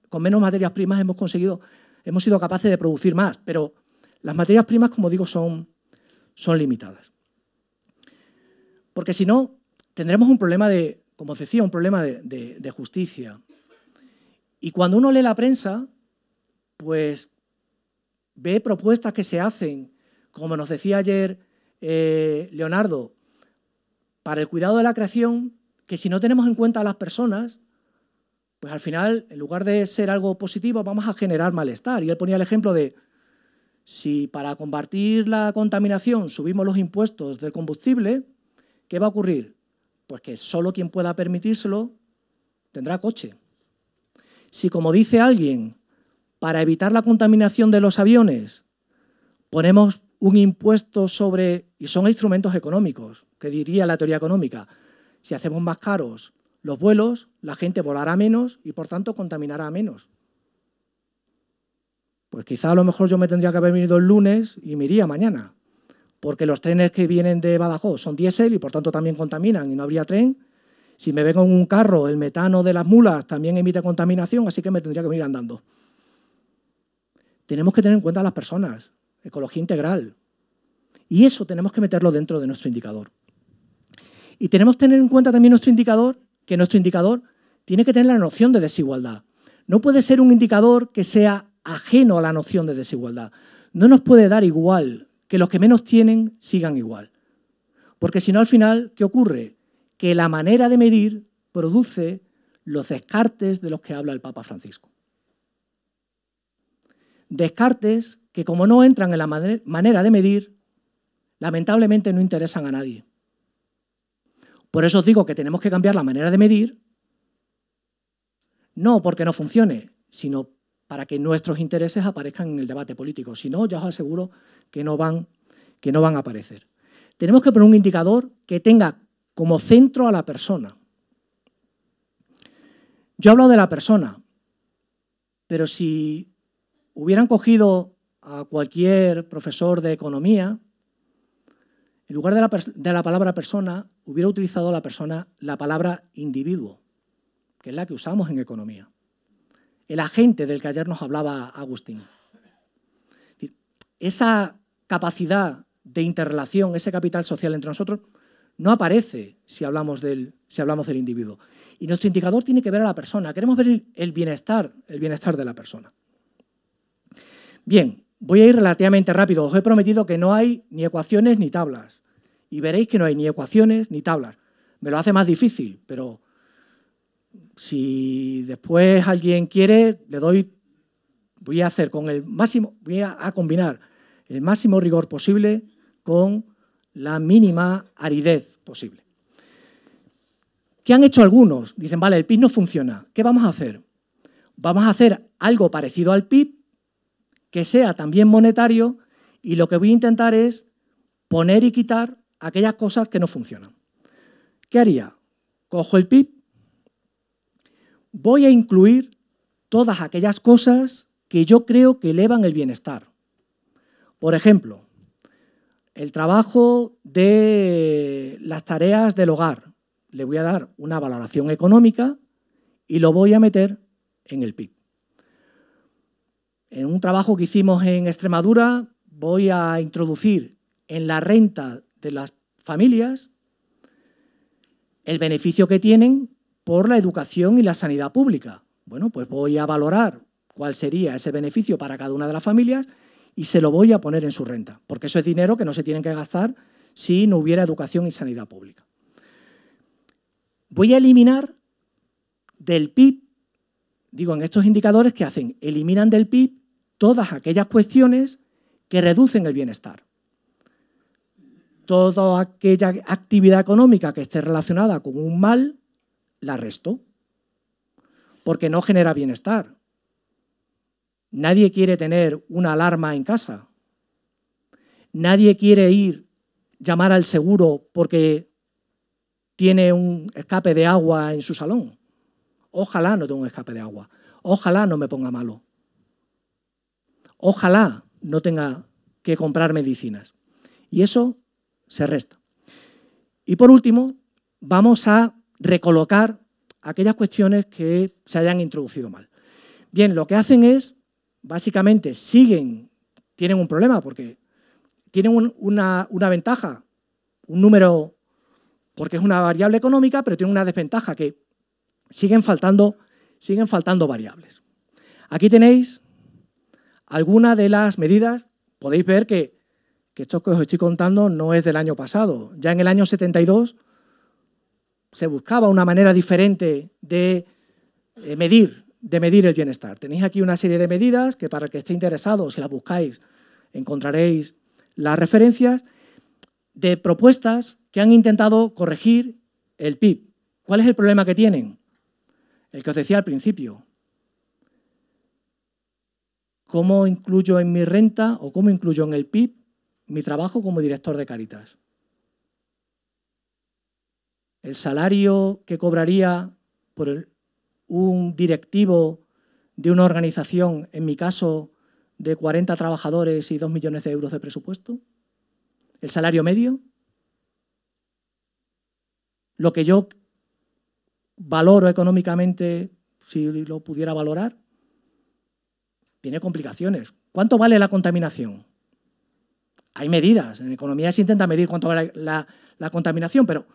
con menos materias primas hemos conseguido, hemos sido capaces de producir más. Pero las materias primas, como digo, son, son limitadas. Porque si no, tendremos un problema de, como decía, un problema de, justicia. Y cuando uno lee la prensa, pues ve propuestas que se hacen, como nos decía ayer eh, Leonardo, para el cuidado de la creación, que si no tenemos en cuenta a las personas, pues al final, en lugar de ser algo positivo, vamos a generar malestar. Y él ponía el ejemplo de, si para combatir la contaminación subimos los impuestos del combustible, ¿Qué va a ocurrir? Pues que solo quien pueda permitírselo tendrá coche. Si, como dice alguien, para evitar la contaminación de los aviones ponemos un impuesto sobre, y son instrumentos económicos, que diría la teoría económica, si hacemos más caros los vuelos, la gente volará menos y por tanto contaminará menos. Pues quizá a lo mejor yo me tendría que haber venido el lunes y me iría mañana porque los trenes que vienen de Badajoz son diésel y por tanto también contaminan y no habría tren. Si me vengo en un carro, el metano de las mulas también emite contaminación, así que me tendría que ir andando. Tenemos que tener en cuenta a las personas, ecología integral. Y eso tenemos que meterlo dentro de nuestro indicador. Y tenemos que tener en cuenta también nuestro indicador, que nuestro indicador tiene que tener la noción de desigualdad. No puede ser un indicador que sea ajeno a la noción de desigualdad. No nos puede dar igual que los que menos tienen sigan igual. Porque si no, al final, ¿qué ocurre? Que la manera de medir produce los descartes de los que habla el Papa Francisco. Descartes que como no entran en la manera de medir, lamentablemente no interesan a nadie. Por eso os digo que tenemos que cambiar la manera de medir, no porque no funcione, sino para que nuestros intereses aparezcan en el debate político. Si no, ya os aseguro que no van, que no van a aparecer. Tenemos que poner un indicador que tenga como centro a la persona. Yo hablo de la persona, pero si hubieran cogido a cualquier profesor de economía, en lugar de la, de la, palabra persona, hubiera utilizado la persona la palabra individuo, que es la que usamos en economía el agente del que ayer nos hablaba Agustín. Esa capacidad de interrelación, ese capital social entre nosotros, no aparece si hablamos del, si hablamos del individuo. Y nuestro indicador tiene que ver a la persona. Queremos ver el bienestar, el bienestar de la persona. Bien, voy a ir relativamente rápido. Os he prometido que no hay ni ecuaciones ni tablas. Y veréis que no hay ni ecuaciones ni tablas. Me lo hace más difícil, pero si después alguien quiere, le doy, voy a hacer con el máximo, voy a, combinar el máximo rigor posible con la mínima aridez posible. ¿Qué han hecho algunos? Dicen, vale, el PIB no funciona. ¿Qué vamos a hacer? Vamos a hacer algo parecido al PIB, que sea también monetario, y lo que voy a intentar es poner y quitar aquellas cosas que no funcionan. ¿Qué haría? Cojo el PIB, voy a incluir todas aquellas cosas que yo creo que elevan el bienestar. Por ejemplo, el trabajo de las tareas del hogar. Le voy a dar una valoración económica y lo voy a meter en el PIB. En un trabajo que hicimos en Extremadura, voy a introducir en la renta de las familias el beneficio que tienen por la educación y la sanidad pública. Bueno, pues voy a valorar cuál sería ese beneficio para cada una de las familias y se lo voy a poner en su renta, porque eso es dinero que no se tienen que gastar si no hubiera educación y sanidad pública. Voy a eliminar del PIB, digo, en estos indicadores que hacen, eliminan del PIB todas aquellas cuestiones que reducen el bienestar. Toda aquella actividad económica que esté relacionada con un mal la resto, porque no genera bienestar. Nadie quiere tener una alarma en casa. Nadie quiere ir, llamar al seguro porque tiene un escape de agua en su salón. Ojalá no tenga un escape de agua. Ojalá no me ponga malo. Ojalá no tenga que comprar medicinas. Y eso se resta. Y por último, vamos a recolocar aquellas cuestiones que se hayan introducido mal. Bien, lo que hacen es, básicamente, siguen, tienen un problema porque tienen una, una ventaja, un número, porque es una variable económica, pero tienen una desventaja que siguen faltando, siguen faltando variables. Aquí tenéis algunas de las medidas, podéis ver que, que esto que os estoy contando no es del año pasado. Ya en el año 72 se buscaba una manera diferente de eh, medir, de medir el bienestar. Tenéis aquí una serie de medidas que para el que esté interesado, si las buscáis, encontraréis las referencias de propuestas que han intentado corregir el PIB. ¿Cuál es el problema que tienen? El que os decía al principio. ¿Cómo incluyo en mi renta o cómo incluyo en el PIB mi trabajo como director de Caritas? el salario que cobraría por un directivo de una organización, en mi caso, de 40 trabajadores y 2 millones de euros de presupuesto? ¿El salario medio? ¿Lo que yo valoro económicamente, si lo pudiera valorar? Tiene complicaciones. ¿Cuánto vale la contaminación? Hay medidas. En economía se intenta medir cuánto vale la contaminación, pero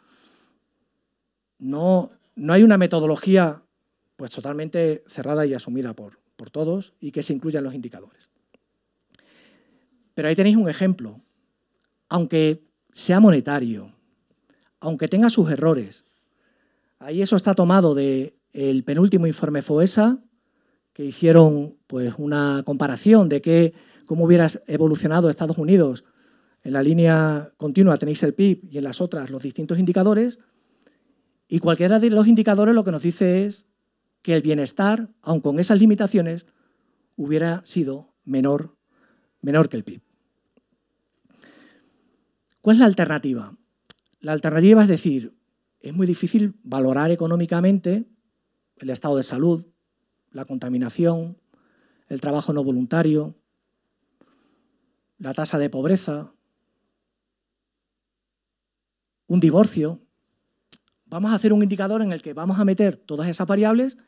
no, no hay una metodología pues, totalmente cerrada y asumida por, por todos y que se incluyan los indicadores. Pero ahí tenéis un ejemplo. Aunque sea monetario, aunque tenga sus errores, ahí eso está tomado del el penúltimo informe FOESA, que hicieron pues, una comparación de que, cómo hubiera evolucionado Estados Unidos en la línea continua tenéis el PIB y en las otras los distintos indicadores, y cualquiera de los indicadores lo que nos dice es que el bienestar, aun con esas limitaciones, hubiera sido menor, menor que el PIB. ¿Cuál es la alternativa? La alternativa es decir, es muy difícil valorar económicamente el estado de salud, la contaminación, el trabajo no voluntario, la tasa de pobreza, un divorcio, vamos a hacer un indicador en el que vamos a meter todas esas variables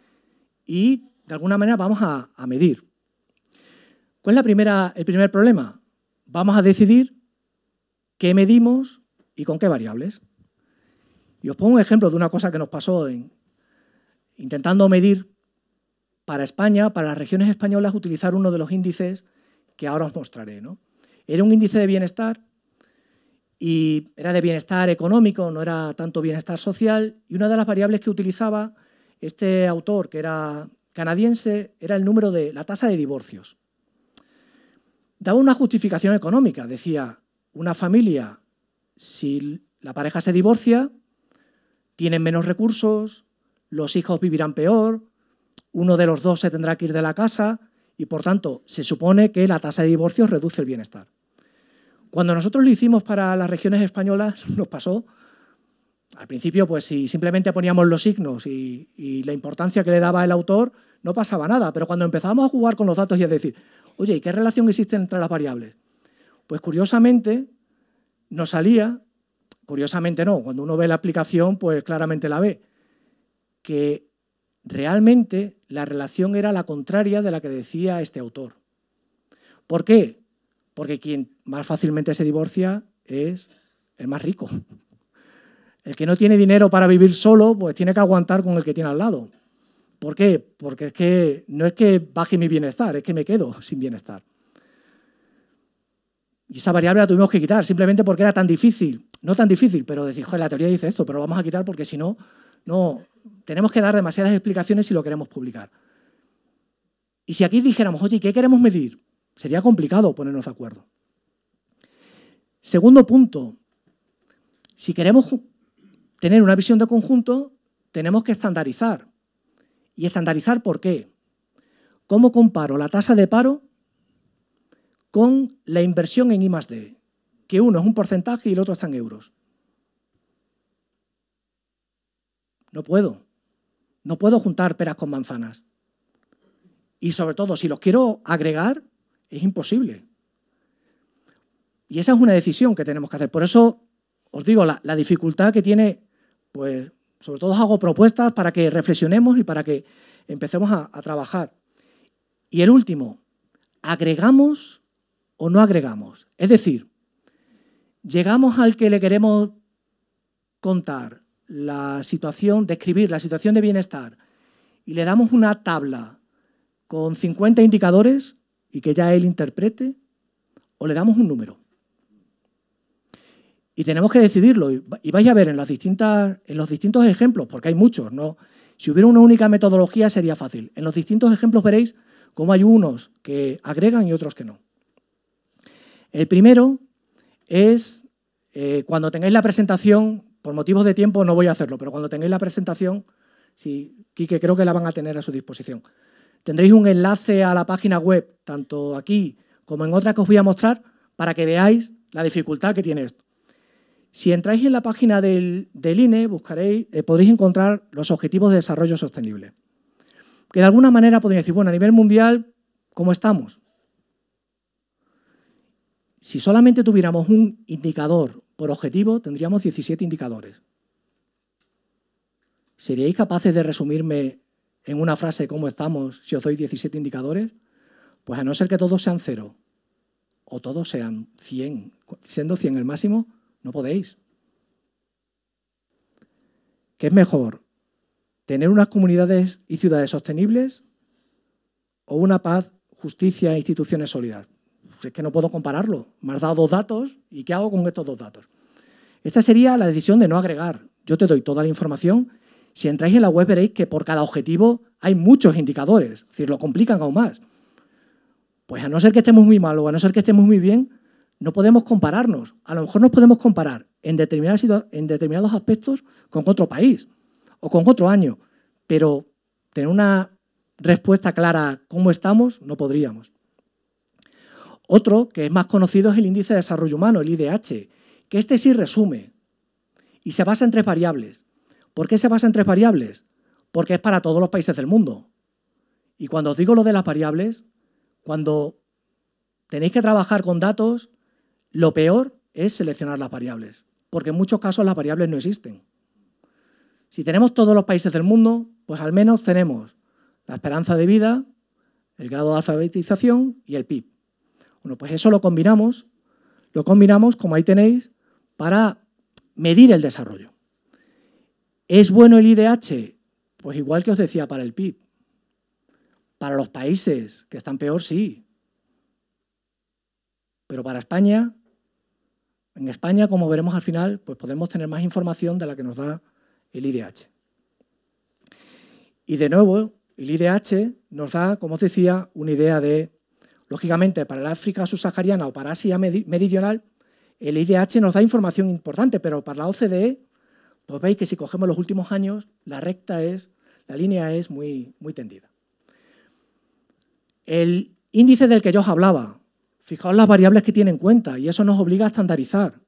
y de alguna manera vamos a, medir. ¿Cuál es la primera, el primer problema? Vamos a decidir qué medimos y con qué variables. Y os pongo un ejemplo de una cosa que nos pasó intentando medir para España, para las regiones españolas, utilizar uno de los índices que ahora os mostraré. Era un índice de bienestar y era de bienestar económico, no era tanto bienestar social, y una de las variables que utilizaba este autor, que era canadiense, era el número de la tasa de divorcios. Daba una justificación económica, decía, una familia, si la pareja se divorcia, tienen menos recursos, los hijos vivirán peor, uno de los dos se tendrá que ir de la casa y, por tanto, se supone que la tasa de divorcios reduce el bienestar. Cuando nosotros lo hicimos para las regiones españolas, *laughs* nos pasó. Al principio, pues si simplemente poníamos los signos y, la importancia que le daba el autor, no pasaba nada. Pero cuando empezamos a jugar con los datos y a decir, oye, ¿y qué relación existe entre las variables? Pues curiosamente, nos salía, curiosamente no, cuando uno ve la aplicación, pues claramente la ve, que realmente la relación era la contraria de la que decía este autor. ¿Por qué? Porque quien más fácilmente se divorcia es el más rico. El que no tiene dinero para vivir solo, pues tiene que aguantar con el que tiene al lado. ¿Por qué? Porque es que no es que baje mi bienestar, es que me quedo sin bienestar. Y esa variable la tuvimos que quitar simplemente porque era tan difícil. No tan difícil, pero decir, joder, la teoría dice esto, pero lo vamos a quitar porque si no, no. Tenemos que dar demasiadas explicaciones si lo queremos publicar. Y si aquí dijéramos, oye, ¿qué queremos medir? Sería complicado ponernos de acuerdo. Segundo punto, si queremos tener una visión de conjunto, tenemos que estandarizar. ¿Y estandarizar por qué? ¿Cómo comparo la tasa de paro con la inversión en I +D? Que uno es un porcentaje y el otro está en euros. No puedo. No puedo juntar peras con manzanas. Y sobre todo, si los quiero agregar, es imposible. Y esa es una decisión que tenemos que hacer. Por eso os digo, la, dificultad que tiene, pues sobre todo hago propuestas para que reflexionemos y para que empecemos a, trabajar. Y el último, ¿agregamos o no agregamos? Es decir, llegamos al que le queremos contar la situación, describir la situación de bienestar y le damos una tabla con 50 indicadores, y que ya él interprete, o le damos un número. Y tenemos que decidirlo. Y vais a ver en, en los distintos ejemplos, porque hay muchos, ¿no? Si hubiera una única metodología sería fácil. En los distintos ejemplos veréis cómo hay unos que agregan y otros que no. El primero es eh, cuando tengáis la presentación, por motivos de tiempo no voy a hacerlo, pero cuando tengáis la presentación, sí, que creo que la van a tener a su disposición. Tendréis un enlace a la página web, tanto aquí como en otra que os voy a mostrar, para que veáis la dificultad que tiene esto. Si entráis en la página del, INE, buscaréis, eh, podréis encontrar los Objetivos de Desarrollo Sostenible. Que de alguna manera podría decir, bueno, a nivel mundial, ¿cómo estamos? Si solamente tuviéramos un indicador por objetivo, tendríamos 17 indicadores. ¿Seríais capaces de resumirme en una frase cómo estamos si os doy 17 indicadores? Pues a no ser que todos sean cero o todos sean 100, siendo 100 el máximo, no podéis. ¿Qué es mejor? ¿Tener unas comunidades y ciudades sostenibles o una paz, justicia e instituciones sólidas? Pues es que no puedo compararlo. Me has dado dos datos y ¿qué hago con estos dos datos? Esta sería la decisión de no agregar. Yo te doy toda la información si entráis en la web veréis que por cada objetivo hay muchos indicadores, es decir, lo complican aún más. Pues a no ser que estemos muy mal o a no ser que estemos muy bien, no podemos compararnos. A lo mejor nos podemos comparar en, en determinados aspectos con otro país o con otro año, pero tener una respuesta clara cómo estamos no podríamos. Otro que es más conocido es el índice de desarrollo humano, el IDH, que este sí resume y se basa en tres variables. ¿Por qué se basa en tres variables? Porque es para todos los países del mundo. Y cuando os digo lo de las variables, cuando tenéis que trabajar con datos, lo peor es seleccionar las variables, porque en muchos casos las variables no existen. Si tenemos todos los países del mundo, pues al menos tenemos la esperanza de vida, el grado de alfabetización y el PIB. Bueno, pues eso lo combinamos, lo combinamos, como ahí tenéis, para medir el desarrollo. ¿Es bueno el IDH? Pues igual que os decía para el PIB. Para los países que están peor, sí. Pero para España, en España, como veremos al final, pues podemos tener más información de la que nos da el IDH. Y de nuevo, el IDH nos da, como os decía, una idea de, lógicamente, para el África subsahariana o para Asia meridional, el IDH nos da información importante, pero para la OCDE pues veis que si cogemos los últimos años, la recta es, la línea es muy, muy tendida. El índice del que yo os hablaba, fijaos las variables que tiene en cuenta y eso nos obliga a estandarizar.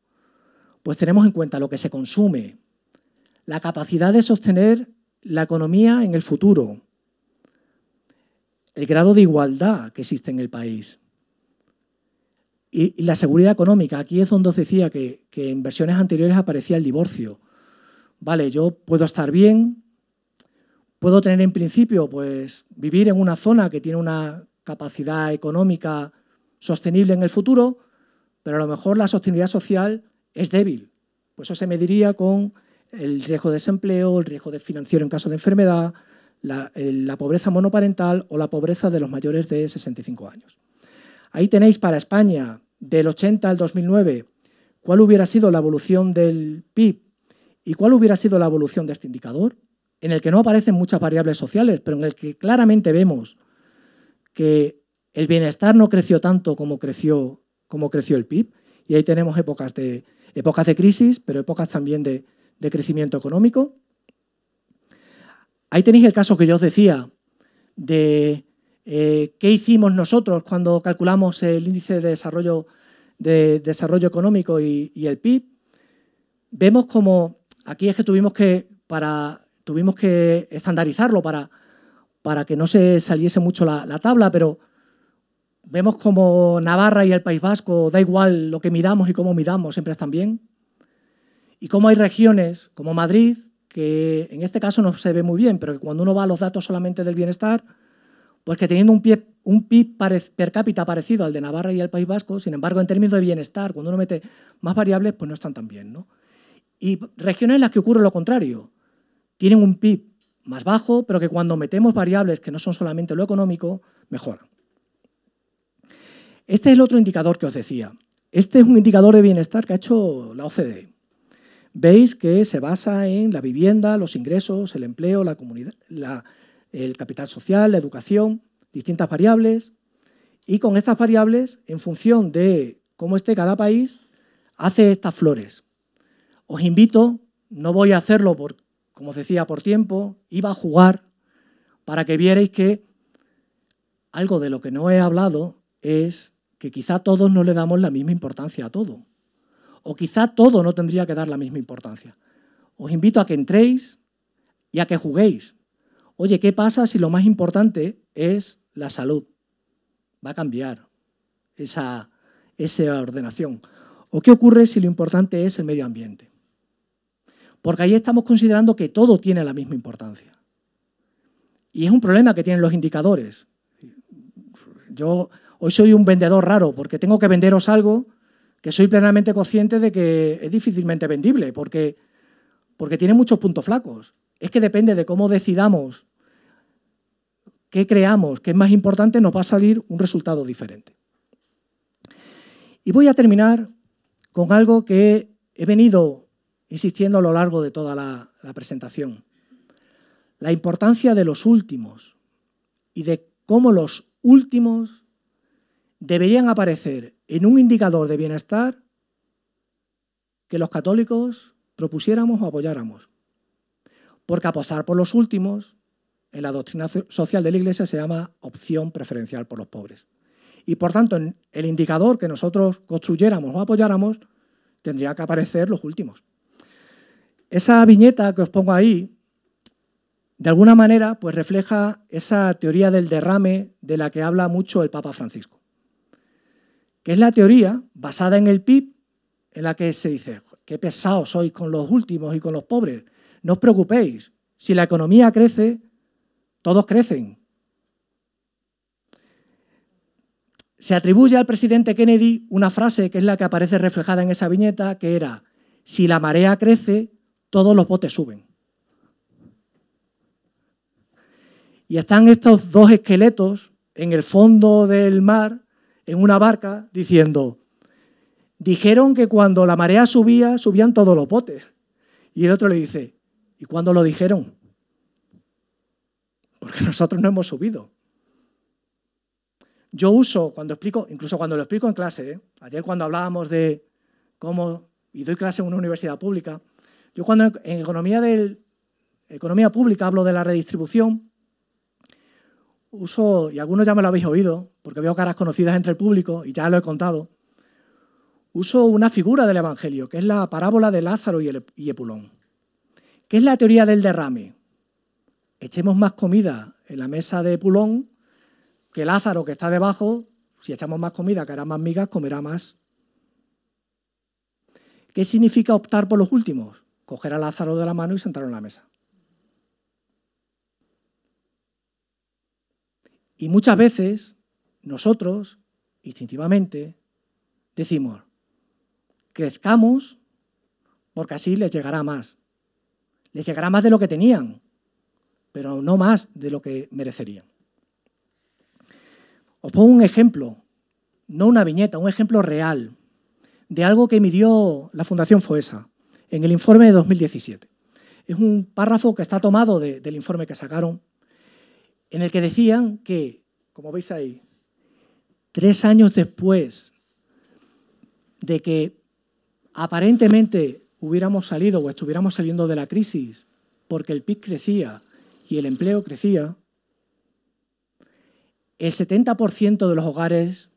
Pues tenemos en cuenta lo que se consume, la capacidad de sostener la economía en el futuro, el grado de igualdad que existe en el país y, la seguridad económica. Aquí es donde os decía que en versiones anteriores aparecía el divorcio vale, yo puedo estar bien, puedo tener en principio, pues vivir en una zona que tiene una capacidad económica sostenible en el futuro, pero a lo mejor la sostenibilidad social es débil. Pues eso se mediría con el riesgo de desempleo, el riesgo de financiero en caso de enfermedad, la, la, pobreza monoparental o la pobreza de los mayores de 65 años. Ahí tenéis para España del 80 al 2009 cuál hubiera sido la evolución del PIB ¿Y cuál hubiera sido la evolución de este indicador? En el que no aparecen muchas variables sociales, pero en el que claramente vemos que el bienestar no creció tanto como creció, como creció el PIB. Y ahí tenemos épocas de, épocas de crisis, pero épocas también de, crecimiento económico. Ahí tenéis el caso que yo os decía de eh, qué hicimos nosotros cuando calculamos el índice de desarrollo, de desarrollo económico y, y el PIB. Vemos como aquí es que tuvimos que, para, tuvimos que estandarizarlo para, para que no se saliese mucho la, tabla, pero vemos como Navarra y el País Vasco, da igual lo que miramos y cómo midamos, siempre están bien. Y cómo hay regiones como Madrid, que en este caso no se ve muy bien, pero que cuando uno va a los datos solamente del bienestar, pues que teniendo un, pie, un PIB per cápita parecido al de Navarra y el País Vasco, sin embargo, en términos de bienestar, cuando uno mete más variables, pues no están tan bien. ¿no? y regiones en las que ocurre lo contrario. Tienen un PIB más bajo, pero que cuando metemos variables que no son solamente lo económico, mejoran. Este es el otro indicador que os decía. Este es un indicador de bienestar que ha hecho la OCDE. Veis que se basa en la vivienda, los ingresos, el empleo, la comunidad, el capital social, la educación, distintas variables. Y con estas variables, en función de cómo esté cada país, hace estas flores. Os invito, no voy a hacerlo, por, como os decía, por tiempo, iba a jugar para que vierais que algo de lo que no he hablado es que quizá todos no le damos la misma importancia a todo. O quizá todo no tendría que dar la misma importancia. Os invito a que entréis y a que juguéis. Oye, ¿qué pasa si lo más importante es la salud? Va a cambiar esa, esa ordenación. ¿O qué ocurre si lo importante es el medio ambiente? Porque ahí estamos considerando que todo tiene la misma importancia. Y es un problema que tienen los indicadores. Yo hoy soy un vendedor raro porque tengo que venderos algo que soy plenamente consciente de que es difícilmente vendible porque, porque tiene muchos puntos flacos. Es que depende de cómo decidamos, qué creamos, que es más importante, nos va a salir un resultado diferente. Y voy a terminar con algo que he venido insistiendo a lo largo de toda la, presentación. La importancia de los últimos y de cómo los últimos deberían aparecer en un indicador de bienestar que los católicos propusiéramos o apoyáramos. Porque apostar por los últimos en la doctrina social de la Iglesia se llama opción preferencial por los pobres. Y por tanto, en el indicador que nosotros construyéramos o apoyáramos tendría que aparecer los últimos. Esa viñeta que os pongo ahí, de alguna manera, pues refleja esa teoría del derrame de la que habla mucho el Papa Francisco, que es la teoría basada en el PIB, en la que se dice, qué pesados sois con los últimos y con los pobres, no os preocupéis, si la economía crece, todos crecen. Se atribuye al presidente Kennedy una frase que es la que aparece reflejada en esa viñeta, que era, si la marea crece, todos los botes suben. Y están estos dos esqueletos en el fondo del mar, en una barca, diciendo, dijeron que cuando la marea subía, subían todos los botes. Y el otro le dice, ¿y cuándo lo dijeron? Porque *laughs* nosotros no hemos subido. Yo uso, cuando explico, incluso cuando lo explico en clase, ¿eh? ayer cuando hablábamos de cómo, y doy clase en una universidad pública, yo cuando en economía, del, economía pública hablo de la redistribución, uso, y algunos ya me lo habéis oído, porque veo caras conocidas entre el público y ya lo he contado, uso una figura del Evangelio, que es la parábola de Lázaro y, y Epulón, ¿Qué es la teoría del derrame. Echemos más comida en la mesa de Epulón que Lázaro, que está debajo, si echamos más comida, que hará más migas, comerá más. ¿Qué significa optar por los últimos? coger a Lázaro de la mano y sentarlo en la mesa. Y muchas veces nosotros, instintivamente, decimos, crezcamos porque así les llegará más. Les llegará más de lo que tenían, pero no más de lo que merecerían. Os pongo un ejemplo, no una viñeta, un ejemplo real de algo que midió la Fundación FOESA en el informe de 2017. Es un párrafo que está tomado del informe que sacaron, en el que decían que, como veis ahí, tres años después de que aparentemente hubiéramos salido o estuviéramos saliendo de la crisis porque el PIB crecía y el empleo crecía, el 70% de los hogares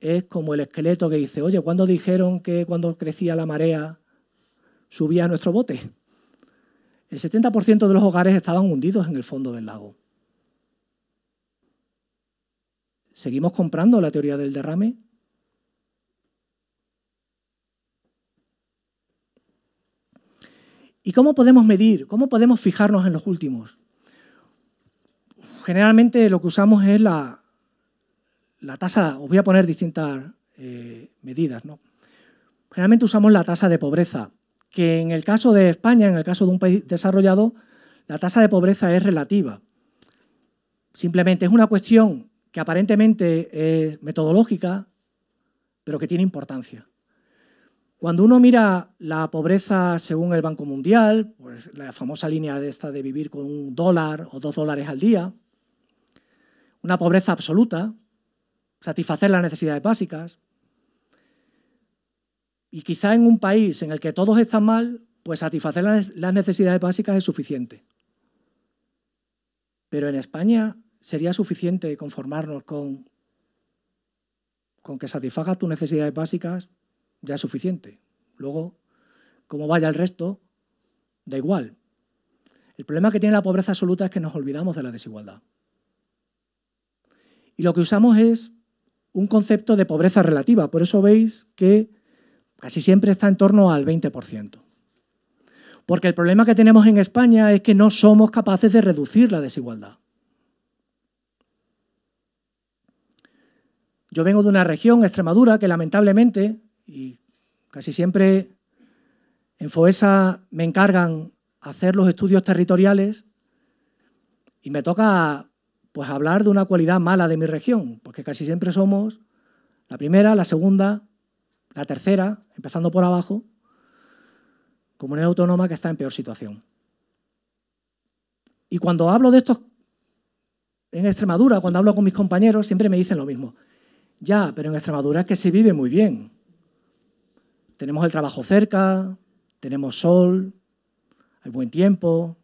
es como el esqueleto que dice, oye, ¿cuándo dijeron que cuando crecía la marea subía nuestro bote. El 70% de los hogares estaban hundidos en el fondo del lago. ¿Seguimos comprando la teoría del derrame? ¿Y cómo podemos medir? ¿Cómo podemos fijarnos en los últimos? Generalmente lo que usamos es la, la tasa, os voy a poner distintas eh, medidas. ¿no? Generalmente usamos la tasa de pobreza, que en el caso de España, en el caso de un país desarrollado, la tasa de pobreza es relativa. Simplemente es una cuestión que aparentemente es metodológica, pero que tiene importancia. Cuando uno mira la pobreza según el Banco Mundial, pues la famosa línea esta de vivir con un dólar o dos dólares al día, una pobreza absoluta, satisfacer las necesidades básicas, y quizá en un país en el que todos están mal, pues satisfacer las necesidades básicas es suficiente. Pero en España sería suficiente conformarnos con, con que satisfagas tus necesidades básicas, ya es suficiente. Luego, como vaya el resto, da igual. El problema que tiene la pobreza absoluta es que nos olvidamos de la desigualdad. Y lo que usamos es un concepto de pobreza relativa. Por eso veis que Casi siempre está en torno al 20%. Porque el problema que tenemos en España es que no somos capaces de reducir la desigualdad. Yo vengo de una región, Extremadura, que lamentablemente, y casi siempre en FOESA me encargan hacer los estudios territoriales y me toca pues hablar de una cualidad mala de mi región, porque casi siempre somos la primera, la segunda la tercera, empezando por abajo, comunidad autónoma que está en peor situación. Y cuando hablo de esto en Extremadura, cuando hablo con mis compañeros, siempre me dicen lo mismo. Ya, pero en Extremadura es que se vive muy bien. Tenemos el trabajo cerca, tenemos sol, hay buen tiempo,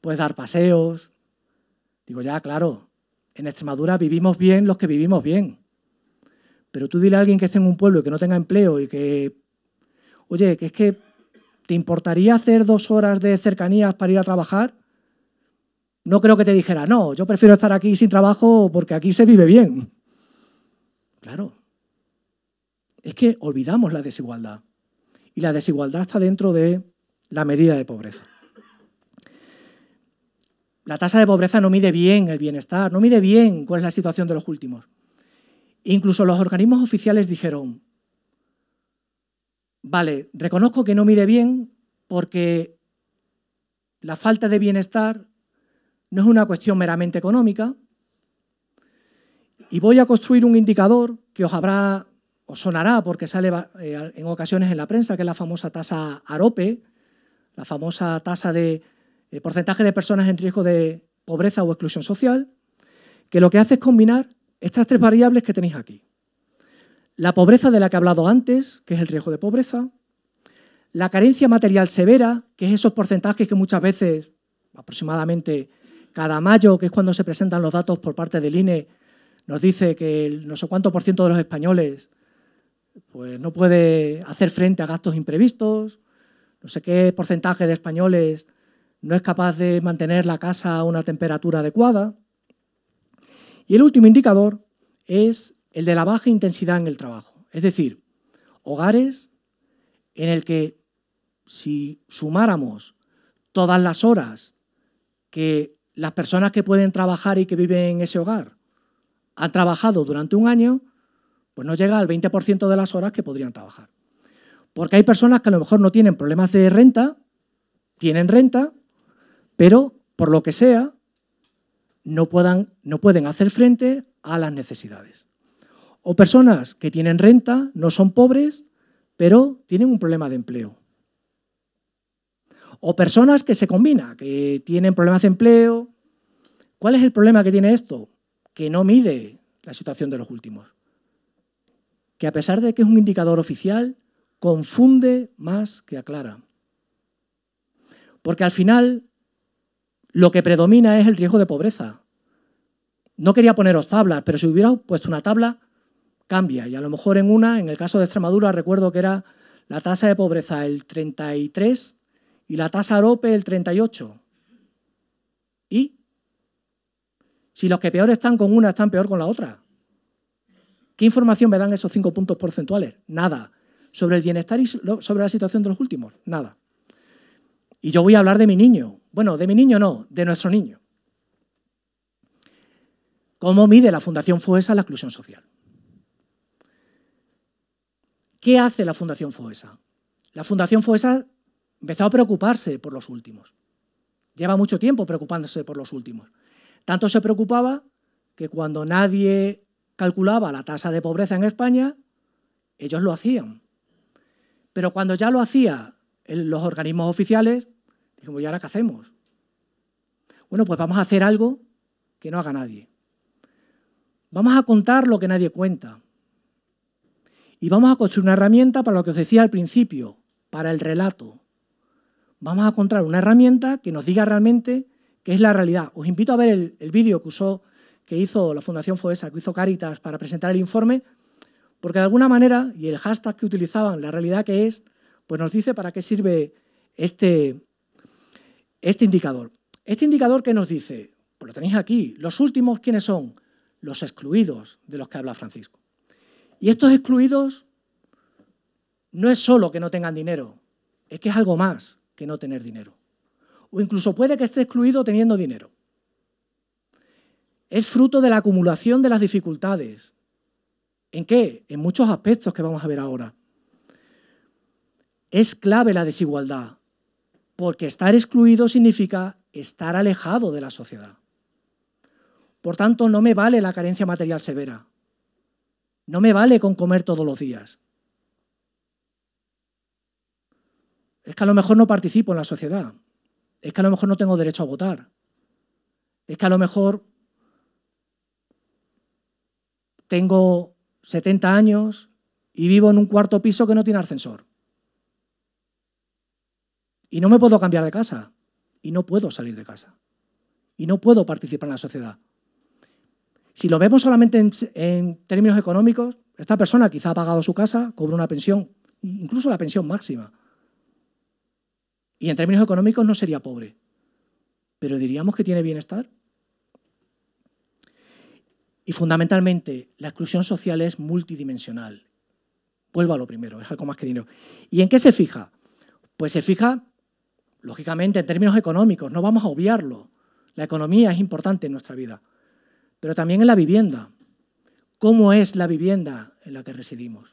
puedes dar paseos. Digo, ya, claro, en Extremadura vivimos bien los que vivimos bien. Pero tú dile a alguien que esté en un pueblo y que no tenga empleo y que, oye, que es que te importaría hacer dos horas de cercanías para ir a trabajar, no creo que te dijera, no, yo prefiero estar aquí sin trabajo porque aquí se vive bien. Claro. Es que olvidamos la desigualdad. Y la desigualdad está dentro de la medida de pobreza. La tasa de pobreza no mide bien el bienestar, no mide bien cuál es la situación de los últimos. Incluso los organismos oficiales dijeron, vale, reconozco que no mide bien porque la falta de bienestar no es una cuestión meramente económica y voy a construir un indicador que os habrá, os sonará porque sale eh, en ocasiones en la prensa, que es la famosa tasa AROPE, la famosa tasa de eh, porcentaje de personas en riesgo de pobreza o exclusión social, que lo que hace es combinar estas tres variables que tenéis aquí. La pobreza de la que he hablado antes, que es el riesgo de pobreza. La carencia material severa, que es esos porcentajes que muchas veces, aproximadamente cada mayo, que es cuando se presentan los datos por parte del INE, nos dice que no sé cuánto por ciento de los españoles pues, no puede hacer frente a gastos imprevistos, no sé qué porcentaje de españoles no es capaz de mantener la casa a una temperatura adecuada. Y el último indicador es el de la baja intensidad en el trabajo. Es decir, hogares en el que si sumáramos todas las horas que las personas que pueden trabajar y que viven en ese hogar han trabajado durante un año, pues no llega al 20% de las horas que podrían trabajar. Porque hay personas que a lo mejor no tienen problemas de renta, tienen renta, pero por lo que sea, no, puedan, no pueden hacer frente a las necesidades. O personas que tienen renta, no son pobres, pero tienen un problema de empleo. O personas que se combina, que tienen problemas de empleo. ¿Cuál es el problema que tiene esto? Que no mide la situación de los últimos. Que a pesar de que es un indicador oficial, confunde más que aclara. Porque al final lo que predomina es el riesgo de pobreza. No quería poneros tablas, pero si hubiera puesto una tabla, cambia. Y a lo mejor en una, en el caso de Extremadura, recuerdo que era la tasa de pobreza el 33 y la tasa AROPE el 38. ¿Y? Si los que peor están con una están peor con la otra. ¿Qué información me dan esos cinco puntos porcentuales? Nada. Sobre el bienestar y sobre la situación de los últimos, nada. Y yo voy a hablar de mi niño, bueno, de mi niño no, de nuestro niño. ¿Cómo mide la Fundación FOESA la exclusión social? ¿Qué hace la Fundación FOESA? La Fundación FOESA empezó a preocuparse por los últimos. Lleva mucho tiempo preocupándose por los últimos. Tanto se preocupaba que cuando nadie calculaba la tasa de pobreza en España, ellos lo hacían. Pero cuando ya lo hacían los organismos oficiales, Dijimos, ¿y ahora qué hacemos? Bueno, pues vamos a hacer algo que no haga nadie. Vamos a contar lo que nadie cuenta. Y vamos a construir una herramienta para lo que os decía al principio, para el relato. Vamos a encontrar una herramienta que nos diga realmente qué es la realidad. Os invito a ver el, vídeo que usó, que hizo la Fundación Foesa, que hizo Caritas para presentar el informe, porque de alguna manera, y el hashtag que utilizaban, la realidad que es, pues nos dice para qué sirve este, este indicador. Este indicador que nos dice, pues lo tenéis aquí, los últimos, ¿quiénes son? Los excluidos de los que habla Francisco. Y estos excluidos no es solo que no tengan dinero, es que es algo más que no tener dinero. O incluso puede que esté excluido teniendo dinero. Es fruto de la acumulación de las dificultades. ¿En qué? En muchos aspectos que vamos a ver ahora. Es clave la desigualdad porque estar excluido significa estar alejado de la sociedad. Por tanto, no me vale la carencia material severa. No me vale con comer todos los días. Es que a lo mejor no participo en la sociedad. Es que a lo mejor no tengo derecho a votar. Es que a lo mejor tengo 70 años y vivo en un cuarto piso que no tiene ascensor. Y no me puedo cambiar de casa. Y no puedo salir de casa. Y no puedo participar en la sociedad. Si lo vemos solamente en, términos económicos, esta persona quizá ha pagado su casa, cobra una pensión, incluso la pensión máxima. Y en términos económicos no sería pobre. Pero diríamos que tiene bienestar. Y fundamentalmente, la exclusión social es multidimensional. Vuelvo a lo primero, es algo más que dinero. ¿Y en qué se fija? Pues se fija Lógicamente, en términos económicos, no vamos a obviarlo. La economía es importante en nuestra vida, pero también en la vivienda. ¿Cómo es la vivienda en la que residimos?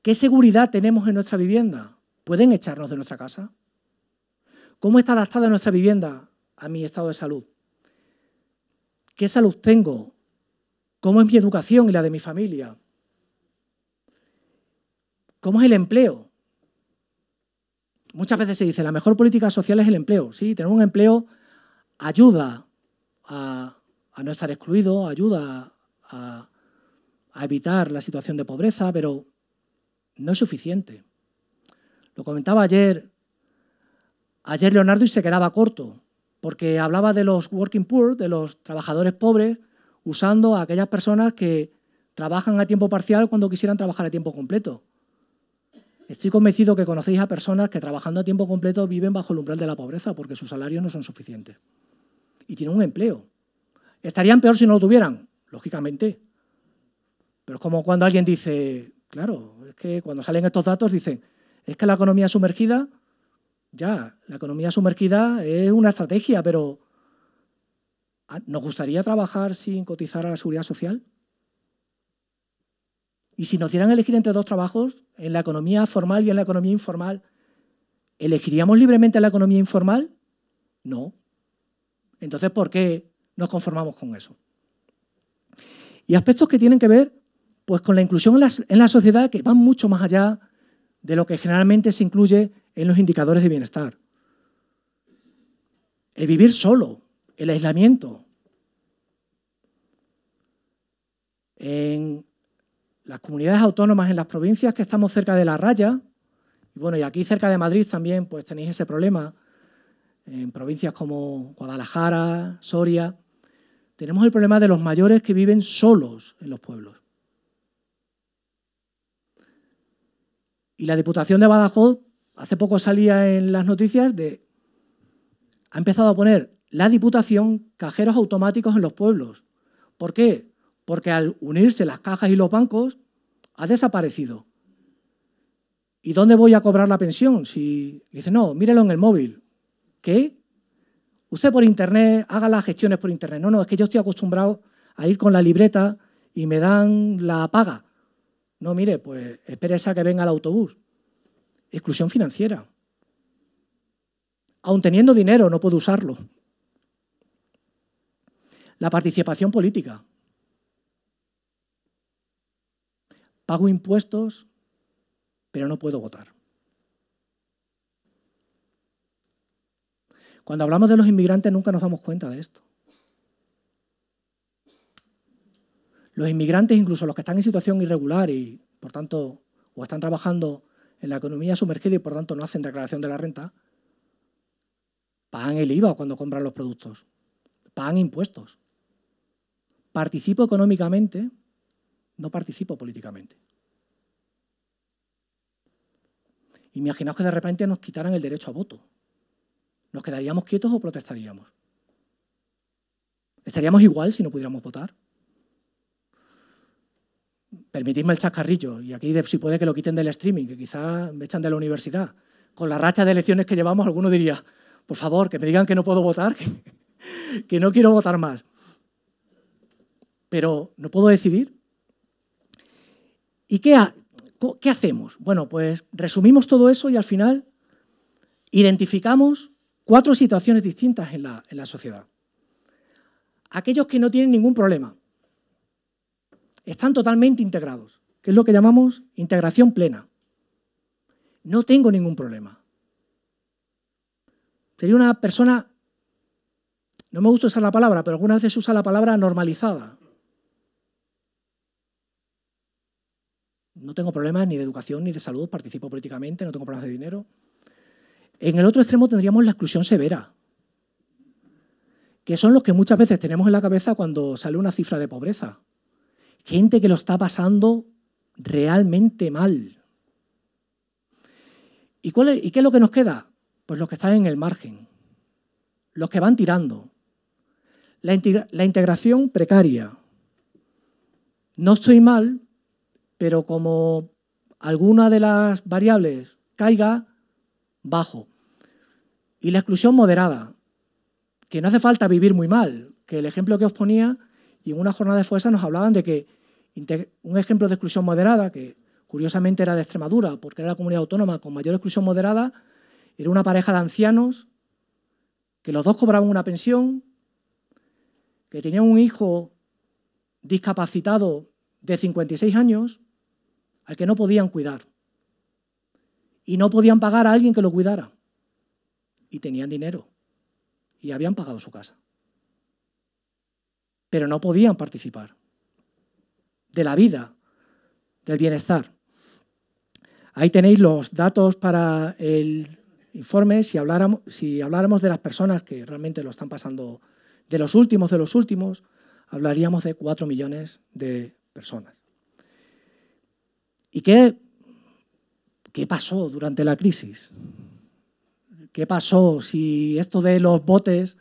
¿Qué seguridad tenemos en nuestra vivienda? ¿Pueden echarnos de nuestra casa? ¿Cómo está adaptada nuestra vivienda a mi estado de salud? ¿Qué salud tengo? ¿Cómo es mi educación y la de mi familia? ¿Cómo es el empleo? Muchas veces se dice, la mejor política social es el empleo. Sí, tener un empleo ayuda a, no estar excluido, ayuda a, evitar la situación de pobreza, pero no es suficiente. Lo comentaba ayer, ayer Leonardo y se quedaba corto, porque hablaba de los working poor, de los trabajadores pobres, usando a aquellas personas que trabajan a tiempo parcial cuando quisieran trabajar a tiempo completo. Estoy convencido que conocéis a personas que trabajando a tiempo completo viven bajo el umbral de la pobreza porque sus salarios no son suficientes. Y tienen un empleo. Estarían peor si no lo tuvieran, lógicamente. Pero es como cuando alguien dice, claro, es que cuando salen estos datos dicen, es que la economía sumergida, ya, la economía sumergida es una estrategia, pero ah, ¿nos gustaría trabajar sin cotizar a la seguridad social? Y si nos dieran elegir entre dos trabajos, en la economía formal y en la economía informal, ¿elegiríamos libremente la economía informal? No. Entonces, ¿por qué nos conformamos con eso? Y aspectos que tienen que ver pues, con la inclusión en la, en la sociedad que van mucho más allá de lo que generalmente se incluye en los indicadores de bienestar. El vivir solo, el aislamiento, en las comunidades autónomas en las provincias que estamos cerca de la raya, y bueno, y aquí cerca de Madrid también, pues tenéis ese problema, en provincias como Guadalajara, Soria, tenemos el problema de los mayores que viven solos en los pueblos. Y la Diputación de Badajoz, hace poco salía en las noticias de, ha empezado a poner la Diputación cajeros automáticos en los pueblos. ¿Por qué? porque al unirse las cajas y los bancos, ha desaparecido. ¿Y dónde voy a cobrar la pensión? Si dice, no, mírelo en el móvil. ¿Qué? Usted por internet, haga las gestiones por internet. No, no, es que yo estoy acostumbrado a ir con la libreta y me dan la paga. No, mire, pues espere esa que venga el autobús. Exclusión financiera. Aun teniendo dinero, no puedo usarlo. La participación política. Pago impuestos, pero no puedo votar. Cuando hablamos de los inmigrantes nunca nos damos cuenta de esto. Los inmigrantes, incluso los que están en situación irregular y, por tanto, o están trabajando en la economía sumergida y, por tanto, no hacen declaración de la renta, pagan el IVA cuando compran los productos, pagan impuestos. Participo económicamente no participo políticamente. Imaginaos que de repente nos quitaran el derecho a voto. ¿Nos quedaríamos quietos o protestaríamos? ¿Estaríamos igual si no pudiéramos votar? Permitidme el chascarrillo, y aquí si puede que lo quiten del streaming, que quizás me echan de la universidad. Con la racha de elecciones que llevamos, alguno diría, por favor, que me digan que no puedo votar, que, *laughs* que no quiero votar más. Pero, ¿no puedo decidir? ¿Y qué, hacemos? Bueno, pues resumimos todo eso y al final identificamos cuatro situaciones distintas en la, en la sociedad. Aquellos que no tienen ningún problema, están totalmente integrados, que es lo que llamamos integración plena. No tengo ningún problema. Sería una persona, no me gusta usar la palabra, pero algunas veces se usa la palabra normalizada. No tengo problemas ni de educación ni de salud, participo políticamente, no tengo problemas de dinero. En el otro extremo tendríamos la exclusión severa, que son los que muchas veces tenemos en la cabeza cuando sale una cifra de pobreza. Gente que lo está pasando realmente mal. ¿Y, cuál ¿Y qué es lo que nos queda? Pues los que están en el margen, los que van tirando. La, la integración precaria. No estoy mal, pero como alguna de las variables caiga, bajo. Y la exclusión moderada, que no hace falta vivir muy mal, que el ejemplo que os ponía, y en una jornada de fuerza nos hablaban de que un ejemplo de exclusión moderada, que curiosamente era de Extremadura, porque era la comunidad autónoma con mayor exclusión moderada, era una pareja de ancianos, que los dos cobraban una pensión, que tenían un hijo discapacitado de 56 años, al que no podían cuidar. Y no podían pagar a alguien que lo cuidara. Y tenían dinero. Y habían pagado su casa. Pero no podían participar de la vida, del bienestar. Ahí tenéis los datos para el informe. Si habláramos, si habláramos de las personas que realmente lo están pasando, de los últimos de los últimos, hablaríamos de cuatro millones de personas. ¿Y qué, qué pasó durante la crisis? ¿Qué pasó si esto de los botes,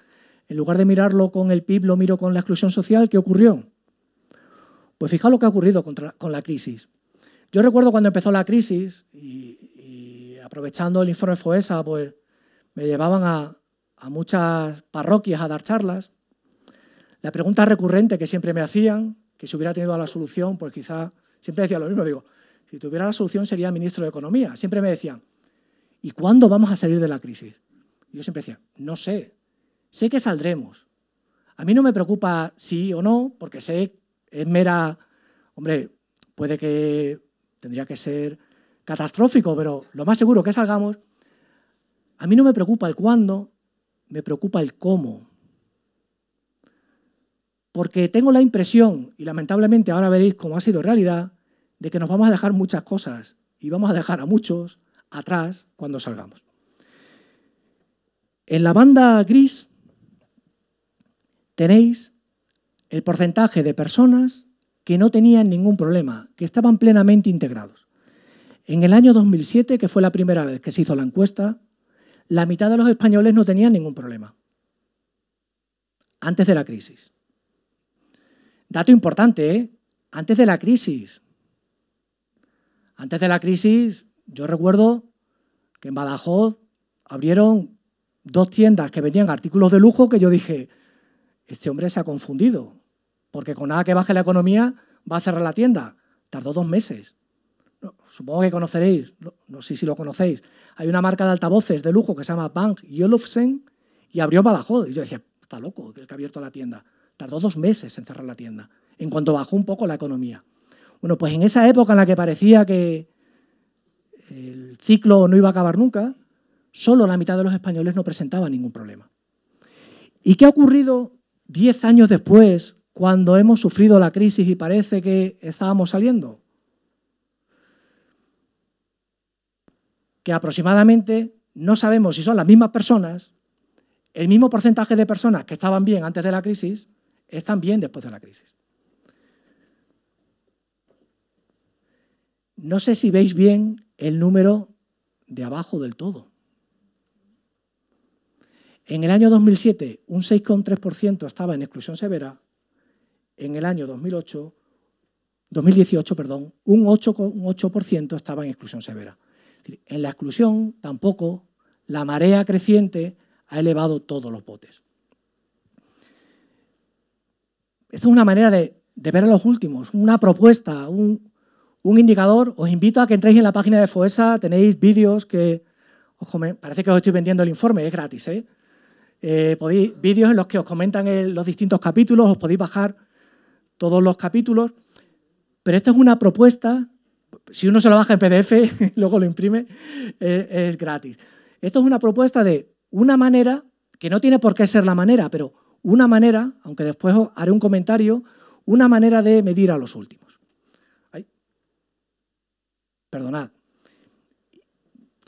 en lugar de mirarlo con el PIB, lo miro con la exclusión social? ¿Qué ocurrió? Pues fijaos lo que ha ocurrido con la crisis. Yo recuerdo cuando empezó la crisis y, aprovechando el informe FOESA, pues me llevaban a, a muchas parroquias a dar charlas. La pregunta recurrente que siempre me hacían, que si hubiera tenido la solución, pues quizá siempre decía lo mismo, digo, si tuviera la solución sería ministro de Economía. Siempre me decían, ¿y cuándo vamos a salir de la crisis? yo siempre decía, no sé, sé que saldremos. A mí no me preocupa sí o no, porque sé, es mera, hombre, puede que tendría que ser catastrófico, pero lo más seguro que salgamos. A mí no me preocupa el cuándo, me preocupa el cómo. Porque tengo la impresión, y lamentablemente ahora veréis cómo ha sido realidad, de que nos vamos a dejar muchas cosas y vamos a dejar a muchos atrás cuando salgamos. En la banda gris tenéis el porcentaje de personas que no tenían ningún problema, que estaban plenamente integrados. En el año 2007, que fue la primera vez que se hizo la encuesta, la mitad de los españoles no tenían ningún problema, antes de la crisis. Dato importante, ¿eh? antes de la crisis, antes de la crisis, yo recuerdo que en Badajoz abrieron dos tiendas que vendían artículos de lujo que yo dije, este hombre se ha confundido, porque con nada que baje la economía va a cerrar la tienda. Tardó dos meses. supongo que conoceréis, no, sé si lo conocéis. Hay una marca de altavoces de lujo que se llama Bank Olufsen y abrió Badajoz. Y yo decía, está loco el que ha abierto la tienda. Tardó dos meses en cerrar la tienda, en cuanto bajó un poco la economía. Bueno, pues en esa época en la que parecía que el ciclo no iba a acabar nunca, solo la mitad de los españoles no presentaba ningún problema. ¿Y qué ha ocurrido diez años después, cuando hemos sufrido la crisis y parece que estábamos saliendo? Que aproximadamente no sabemos si son las mismas personas, el mismo porcentaje de personas que estaban bien antes de la crisis, están bien después de la crisis. No sé si veis bien el número de abajo del todo. En el año 2007, un 6,3% estaba en exclusión severa. En el año 2008, 2018, perdón, un 8,8% estaba en exclusión severa. En la exclusión tampoco la marea creciente ha elevado todos los botes. es una manera de, de ver a los últimos, una propuesta, un, un indicador, os invito a que entréis en la página de FOESA, tenéis vídeos que, ojo, me parece que os estoy vendiendo el informe, es gratis, ¿eh? eh vídeos en los que os comentan los distintos capítulos, os podéis bajar todos los capítulos, pero esta es una propuesta, si uno se lo baja en PDF, *laughs* luego lo imprime, eh, es, gratis. Esto es una propuesta de una manera, que no tiene por qué ser la manera, pero una manera, aunque después os haré un comentario, una manera de medir a los últimos. Perdonad.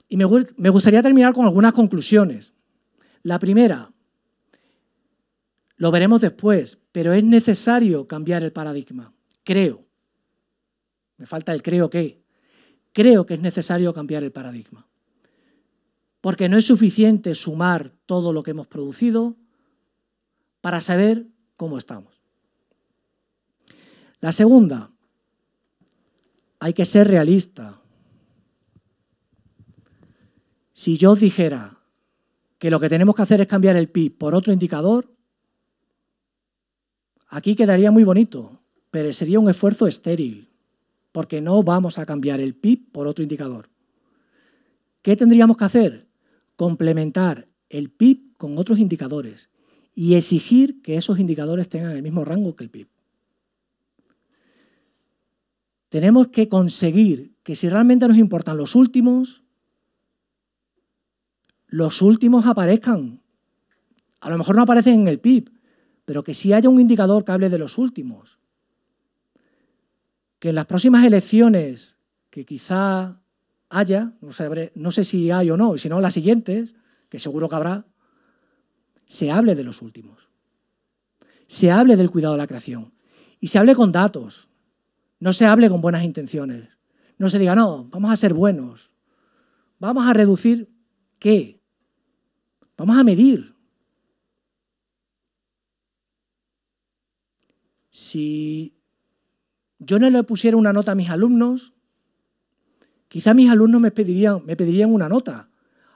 Y me, gustaría terminar con algunas conclusiones. La primera, lo veremos después, pero es necesario cambiar el paradigma. Creo. Me falta el creo que. Creo que es necesario cambiar el paradigma. Porque no es suficiente sumar todo lo que hemos producido para saber cómo estamos. La segunda, hay que ser realista. Si yo dijera que lo que tenemos que hacer es cambiar el PIB por otro indicador, aquí quedaría muy bonito, pero sería un esfuerzo estéril, porque no vamos a cambiar el PIB por otro indicador. ¿Qué tendríamos que hacer? Complementar el PIB con otros indicadores y exigir que esos indicadores tengan el mismo rango que el PIB. Tenemos que conseguir que si realmente nos importan los últimos, los últimos aparezcan. A lo mejor no aparecen en el PIB, pero que sí haya un indicador que hable de los últimos. Que en las próximas elecciones, que quizá haya, no, no sé si hay o no, y si no, las siguientes, que seguro que habrá, se hable de los últimos. Se hable del cuidado de la creación. Y se hable con datos. No se hable con buenas intenciones. No se diga, no, vamos a ser buenos. Vamos a reducir qué? Vamos a medir. Si yo no le pusiera una nota a mis alumnos, quizá mis alumnos me pedirían, me pedirían una nota,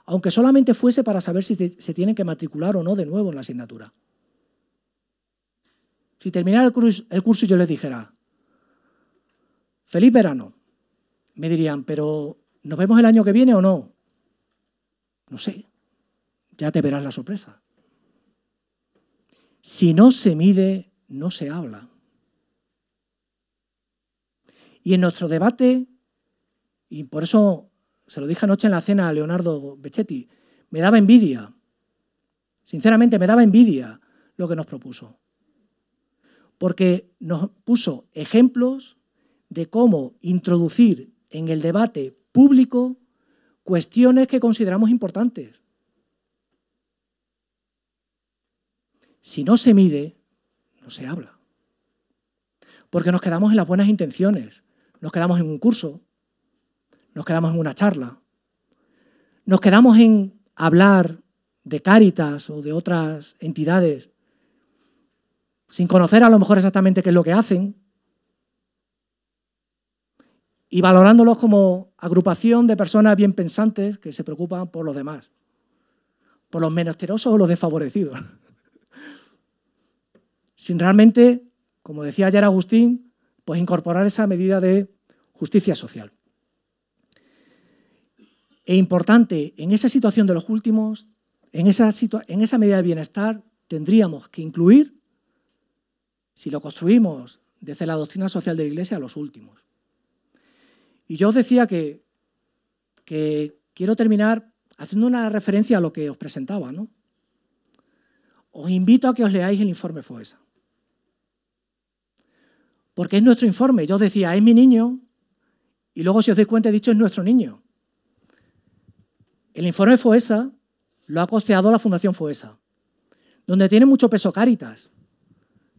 aunque solamente fuese para saber si se tienen que matricular o no de nuevo en la asignatura. Si terminara el curso, el curso yo les dijera, feliz verano. Me dirían, pero ¿nos vemos el año que viene o no? No sé, ya te verás la sorpresa. Si no se mide, no se habla. Y en nuestro debate, y por eso se lo dije anoche en la cena a Leonardo Becchetti, me daba envidia. Sinceramente, me daba envidia lo que nos propuso. Porque nos puso ejemplos de cómo introducir en el debate público cuestiones que consideramos importantes. Si no se mide, no se habla. Porque nos quedamos en las buenas intenciones, nos quedamos en un curso, nos quedamos en una charla, nos quedamos en hablar de Cáritas o de otras entidades sin conocer a lo mejor exactamente qué es lo que hacen, y valorándolos como agrupación de personas bien pensantes que se preocupan por los demás, por los menesterosos o los desfavorecidos. *laughs* Sin realmente, como decía ayer Agustín, pues incorporar esa medida de justicia social. E importante, en esa situación de los últimos, en esa, en esa medida de bienestar, tendríamos que incluir, si lo construimos desde la doctrina social de la Iglesia, a los últimos. Y yo os decía que, quiero terminar haciendo una referencia a lo que os presentaba. ¿no? Os invito a que os leáis el informe FOESA. Porque es nuestro informe. Yo os decía, es mi niño, y luego, si os dais cuenta, he dicho, es nuestro niño. El informe FOESA lo ha costeado la Fundación FOESA, donde tiene mucho peso Cáritas.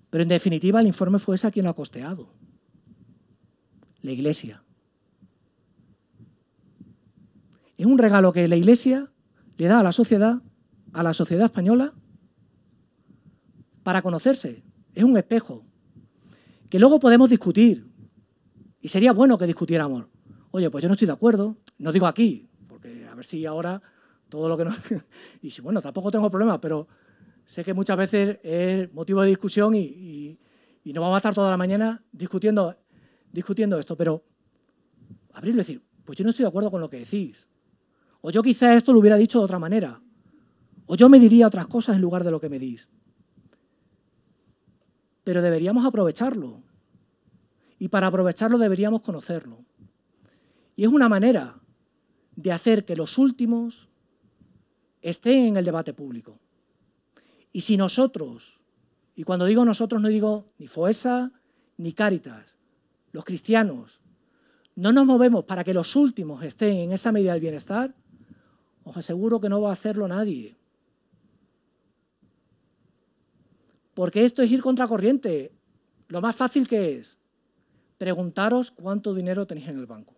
Pero en definitiva, el informe FOESA quien lo ha costeado. La Iglesia. Es un regalo que la Iglesia le da a la sociedad, a la sociedad española, para conocerse. Es un espejo. Que luego podemos discutir. Y sería bueno que discutiéramos. Oye, pues yo no estoy de acuerdo. No digo aquí, porque a ver si ahora todo lo que no... *laughs* y si, bueno, tampoco tengo problemas, pero sé que muchas veces es motivo de discusión y, no vamos a estar toda la mañana discutiendo, discutiendo esto, pero abrirlo y decir, pues yo no estoy de acuerdo con lo que decís. O yo quizá esto lo hubiera dicho de otra manera. O yo me diría otras cosas en lugar de lo que me dis. Pero deberíamos aprovecharlo. Y para aprovecharlo deberíamos conocerlo. Y es una manera de hacer que los últimos estén en el debate público. Y si nosotros, y cuando digo nosotros no digo ni Foesa ni Cáritas, los cristianos, no nos movemos para que los últimos estén en esa medida del bienestar, os aseguro que no va a hacerlo nadie. Porque esto es ir contracorriente. Lo más fácil que es, preguntaros cuánto dinero tenéis en el banco.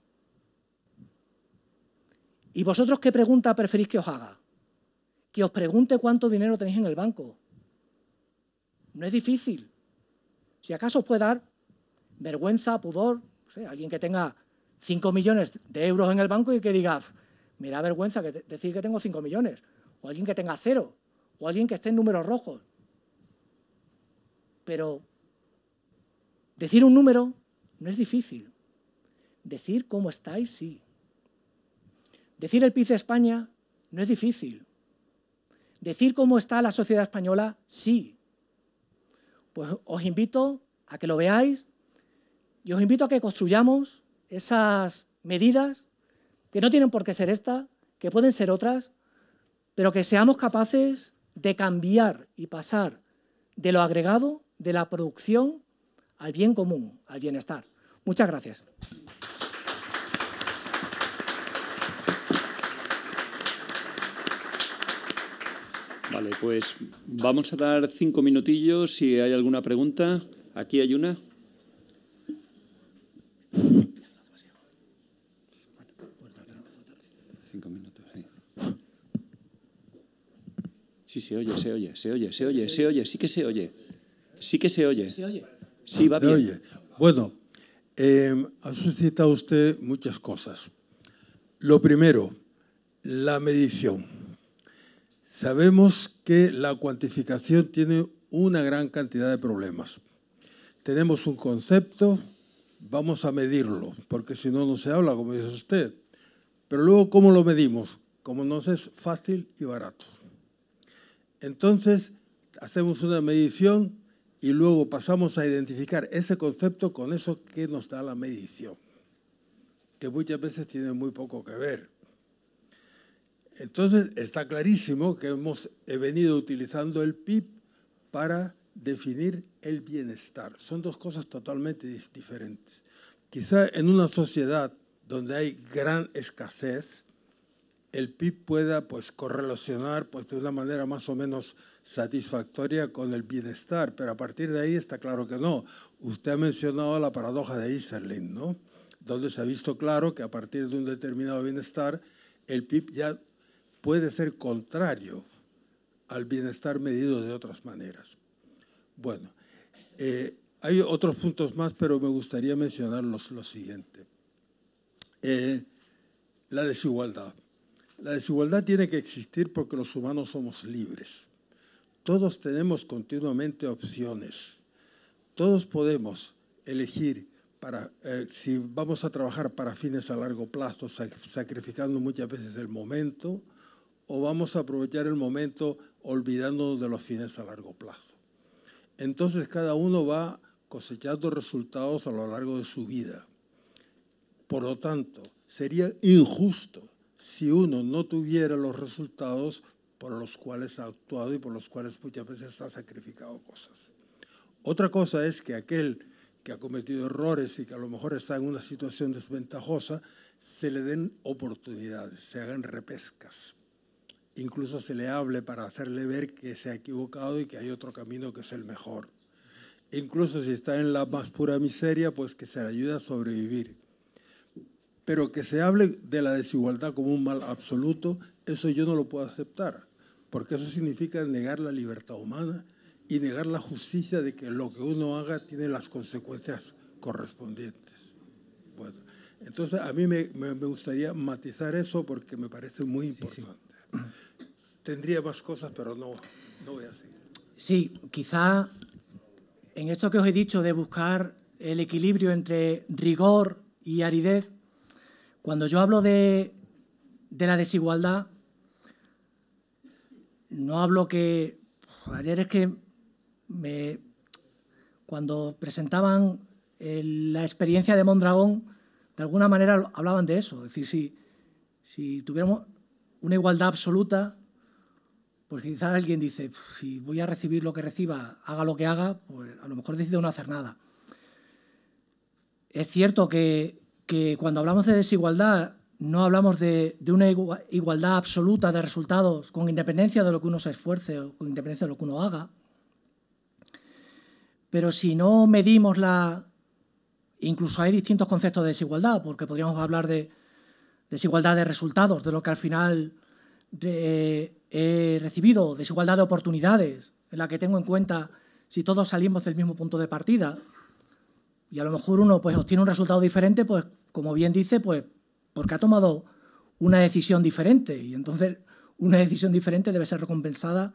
¿Y vosotros qué pregunta preferís que os haga? Que os pregunte cuánto dinero tenéis en el banco. No es difícil. Si acaso os puede dar vergüenza, pudor, alguien que tenga 5 millones de euros en el banco y que diga, me da vergüenza decir que tengo 5 millones, o alguien que tenga cero, o alguien que esté en números rojos. Pero decir un número no es difícil. Decir cómo estáis, sí. Decir el PIB de España no es difícil. Decir cómo está la sociedad española, sí. Pues os invito a que lo veáis y os invito a que construyamos esas medidas que no tienen por qué ser esta, que pueden ser otras, pero que seamos capaces de cambiar y pasar de lo agregado, de la producción, al bien común, al bienestar. Muchas gracias. Vale, pues vamos a dar cinco minutillos si hay alguna pregunta. Aquí hay una. se oye, se oye, se oye, se oye, se oye, sí que se oye. Sí que se oye. Sí, va bien. Bueno, em, ha suscitado usted muchas cosas. Lo primero, la medición. Sabemos que la cuantificación tiene una gran cantidad de problemas. Tenemos un concepto, vamos a medirlo, porque si no, no se habla, como dice usted. Pero luego, ¿cómo lo medimos? Como no es fácil y barato. Entonces, hacemos una medición y luego pasamos a identificar ese concepto con eso que nos da la medición, que muchas veces tiene muy poco que ver. Entonces, está clarísimo que hemos venido utilizando el PIB para definir el bienestar. Son dos cosas totalmente diferentes. Quizá en una sociedad donde hay gran escasez, el PIB pueda pues, correlacionar pues, de una manera más o menos satisfactoria con el bienestar, pero a partir de ahí está claro que no. Usted ha mencionado la paradoja de Iserlin, ¿no? donde se ha visto claro que a partir de un determinado bienestar, el PIB ya puede ser contrario al bienestar medido de otras maneras. Bueno, eh, hay otros puntos más, pero me gustaría mencionar lo siguiente. Eh, la desigualdad. La desigualdad tiene que existir porque los humanos somos libres. Todos tenemos continuamente opciones. Todos podemos elegir para, eh, si vamos a trabajar para fines a largo plazo, sacrificando muchas veces el momento, o vamos a aprovechar el momento olvidándonos de los fines a largo plazo. Entonces cada uno va cosechando resultados a lo largo de su vida. Por lo tanto, sería injusto si uno no tuviera los resultados por los cuales ha actuado y por los cuales muchas veces ha sacrificado cosas. Otra cosa es que aquel que ha cometido errores y que a lo mejor está en una situación desventajosa, se le den oportunidades, se hagan repescas. Incluso se le hable para hacerle ver que se ha equivocado y que hay otro camino que es el mejor. Incluso si está en la más pura miseria, pues que se le ayude a sobrevivir. Pero que se hable de la desigualdad como un mal absoluto, eso yo no lo puedo aceptar, porque eso significa negar la libertad humana y negar la justicia de que lo que uno haga tiene las consecuencias correspondientes. entonces a mí me, gustaría matizar eso porque me parece muy importante. Tendría más cosas, pero no, no voy a seguir. Sí, quizá en esto que os he dicho de buscar el equilibrio entre rigor y aridez, cuando yo hablo de, la desigualdad, no hablo que... Ayer es que cuando presentaban la experiencia de Mondragón, de alguna manera hablaban de eso. Es decir, si, si tuviéramos una igualdad absoluta, pues quizás alguien dice, si voy a recibir lo que reciba, haga lo que haga, pues a lo mejor decido no hacer nada. Es cierto que que cuando hablamos de desigualdad no hablamos de, una igualdad absoluta de resultados con independencia de lo que uno se esfuerce o con independencia de lo que uno haga. Pero si no medimos la... Incluso hay distintos conceptos de desigualdad, porque podríamos hablar de desigualdad de resultados, de lo que al final eh, he recibido, desigualdad de oportunidades, en la que tengo en cuenta si todos salimos del mismo punto de partida, y a lo mejor uno pues, obtiene un resultado diferente, pues como bien dice, pues porque ha tomado una decisión diferente. Y entonces una decisión diferente debe ser recompensada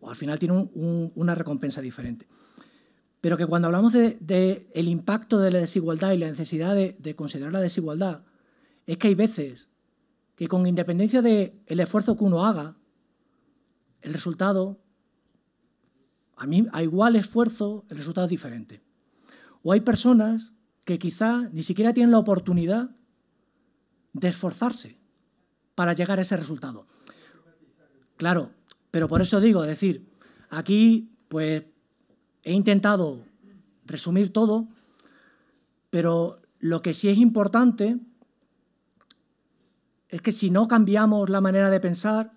o al final tiene una recompensa diferente. Pero que cuando hablamos del de, el impacto de la desigualdad y la necesidad de, considerar la desigualdad, es que hay veces que con independencia del esfuerzo que uno haga, el resultado, a, mí, a igual esfuerzo, el resultado es diferente. O hay personas que quizá ni siquiera tienen la oportunidad de esforzarse para llegar a ese resultado. Claro, pero por eso digo, es decir, aquí pues he intentado resumir todo, pero lo que sí es importante es que si no cambiamos la manera de pensar,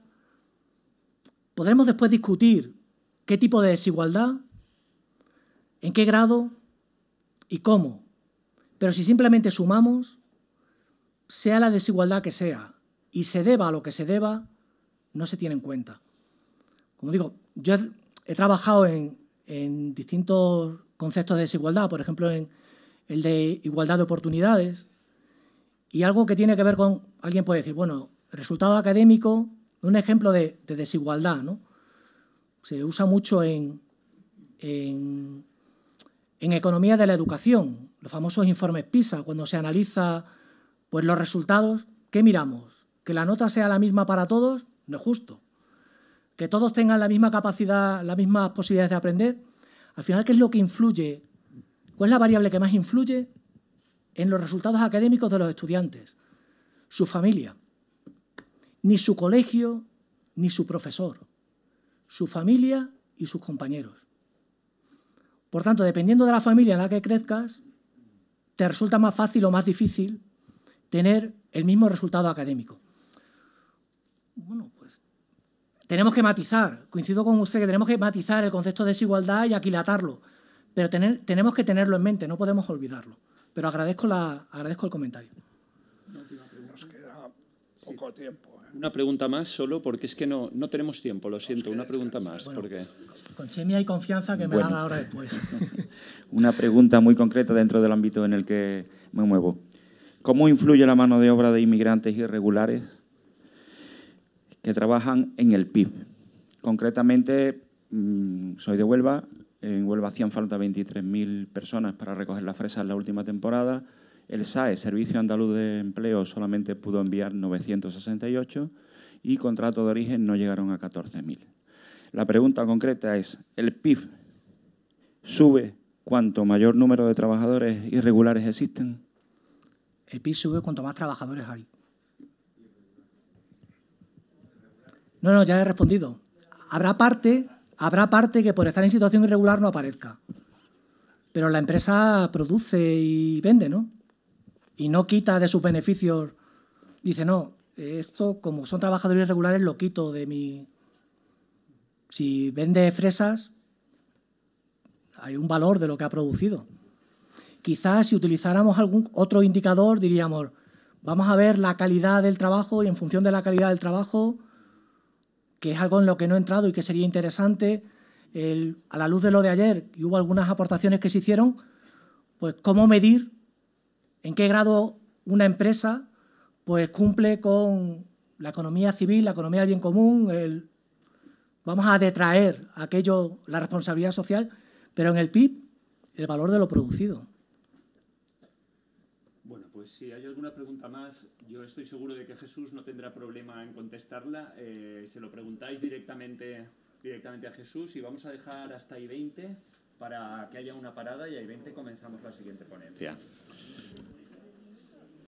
podremos después discutir qué tipo de desigualdad, en qué grado y cómo. Pero si simplemente sumamos, sea la desigualdad que sea y se deba a lo que se deba, no se tiene en cuenta. Como digo, yo he trabajado en, distintos conceptos de desigualdad, por ejemplo, en el de igualdad de oportunidades, y algo que tiene que ver con, alguien puede decir, bueno, resultado académico, un ejemplo de, desigualdad, ¿no? Se usa mucho en en economía de la educación, los famosos informes PISA, cuando se analiza pues, los resultados, ¿qué miramos? ¿Que la nota sea la misma para todos? No es justo. ¿Que todos tengan la misma capacidad, las mismas posibilidades de aprender? Al final, ¿qué es lo que influye? ¿Cuál es la variable que más influye en los resultados académicos de los estudiantes? Su familia. Ni su colegio, ni su profesor. Su familia y sus compañeros. Por tanto, dependiendo de la familia en la que crezcas, te resulta más fácil o más difícil tener el mismo resultado académico. Bueno, pues tenemos que matizar, coincido con usted que tenemos que matizar el concepto de desigualdad y aquilatarlo, pero tenemos que tenerlo en mente, no podemos olvidarlo. Pero agradezco, el comentario. Nos queda poco tiempo. ¿eh? Una pregunta más solo, porque es que no, no tenemos tiempo, lo siento, una pregunta más. Con chemia hay confianza que me la haga ahora después. *laughs* Una pregunta muy concreta dentro del ámbito en el que me muevo. ¿Cómo influye la mano de obra de inmigrantes irregulares que trabajan en el PIB? Concretamente, mm, soy de Huelva. En Huelva hacían falta 23.000 personas para recoger las fresas en la última temporada. El SAE, Servicio Andaluz de Empleo, solamente pudo enviar 968 y contrato de origen no llegaron a 14.000. La pregunta concreta es, ¿el PIB sube cuanto mayor número de trabajadores irregulares existen? El PIB sube cuanto más trabajadores hay. No, no, ya he respondido. Habrá parte, habrá parte que por estar en situación irregular no aparezca. Pero la empresa produce y vende, ¿no? Y no quita de sus beneficios. Dice, no, esto como son trabajadores irregulares lo quito de mi si vende fresas, hay un valor de lo que ha producido. Quizás si utilizáramos algún otro indicador diríamos, vamos a ver la calidad del trabajo y en función de la calidad del trabajo, que es algo en lo que no he entrado y que sería interesante, a la luz de lo de ayer, y hubo algunas aportaciones que se hicieron, pues cómo medir en qué grado una empresa pues cumple con la economía civil, la economía del bien común, el, Vamos a detraer aquello, la responsabilidad social, pero en el PIB, el valor de lo producido. Bueno, pues si hay alguna pregunta más, yo estoy seguro de que Jesús no tendrá problema en contestarla. Eh, se lo preguntáis directamente, directamente a Jesús y vamos a dejar hasta ahí 20 para que haya una parada y ahí 20 comenzamos la siguiente ponencia.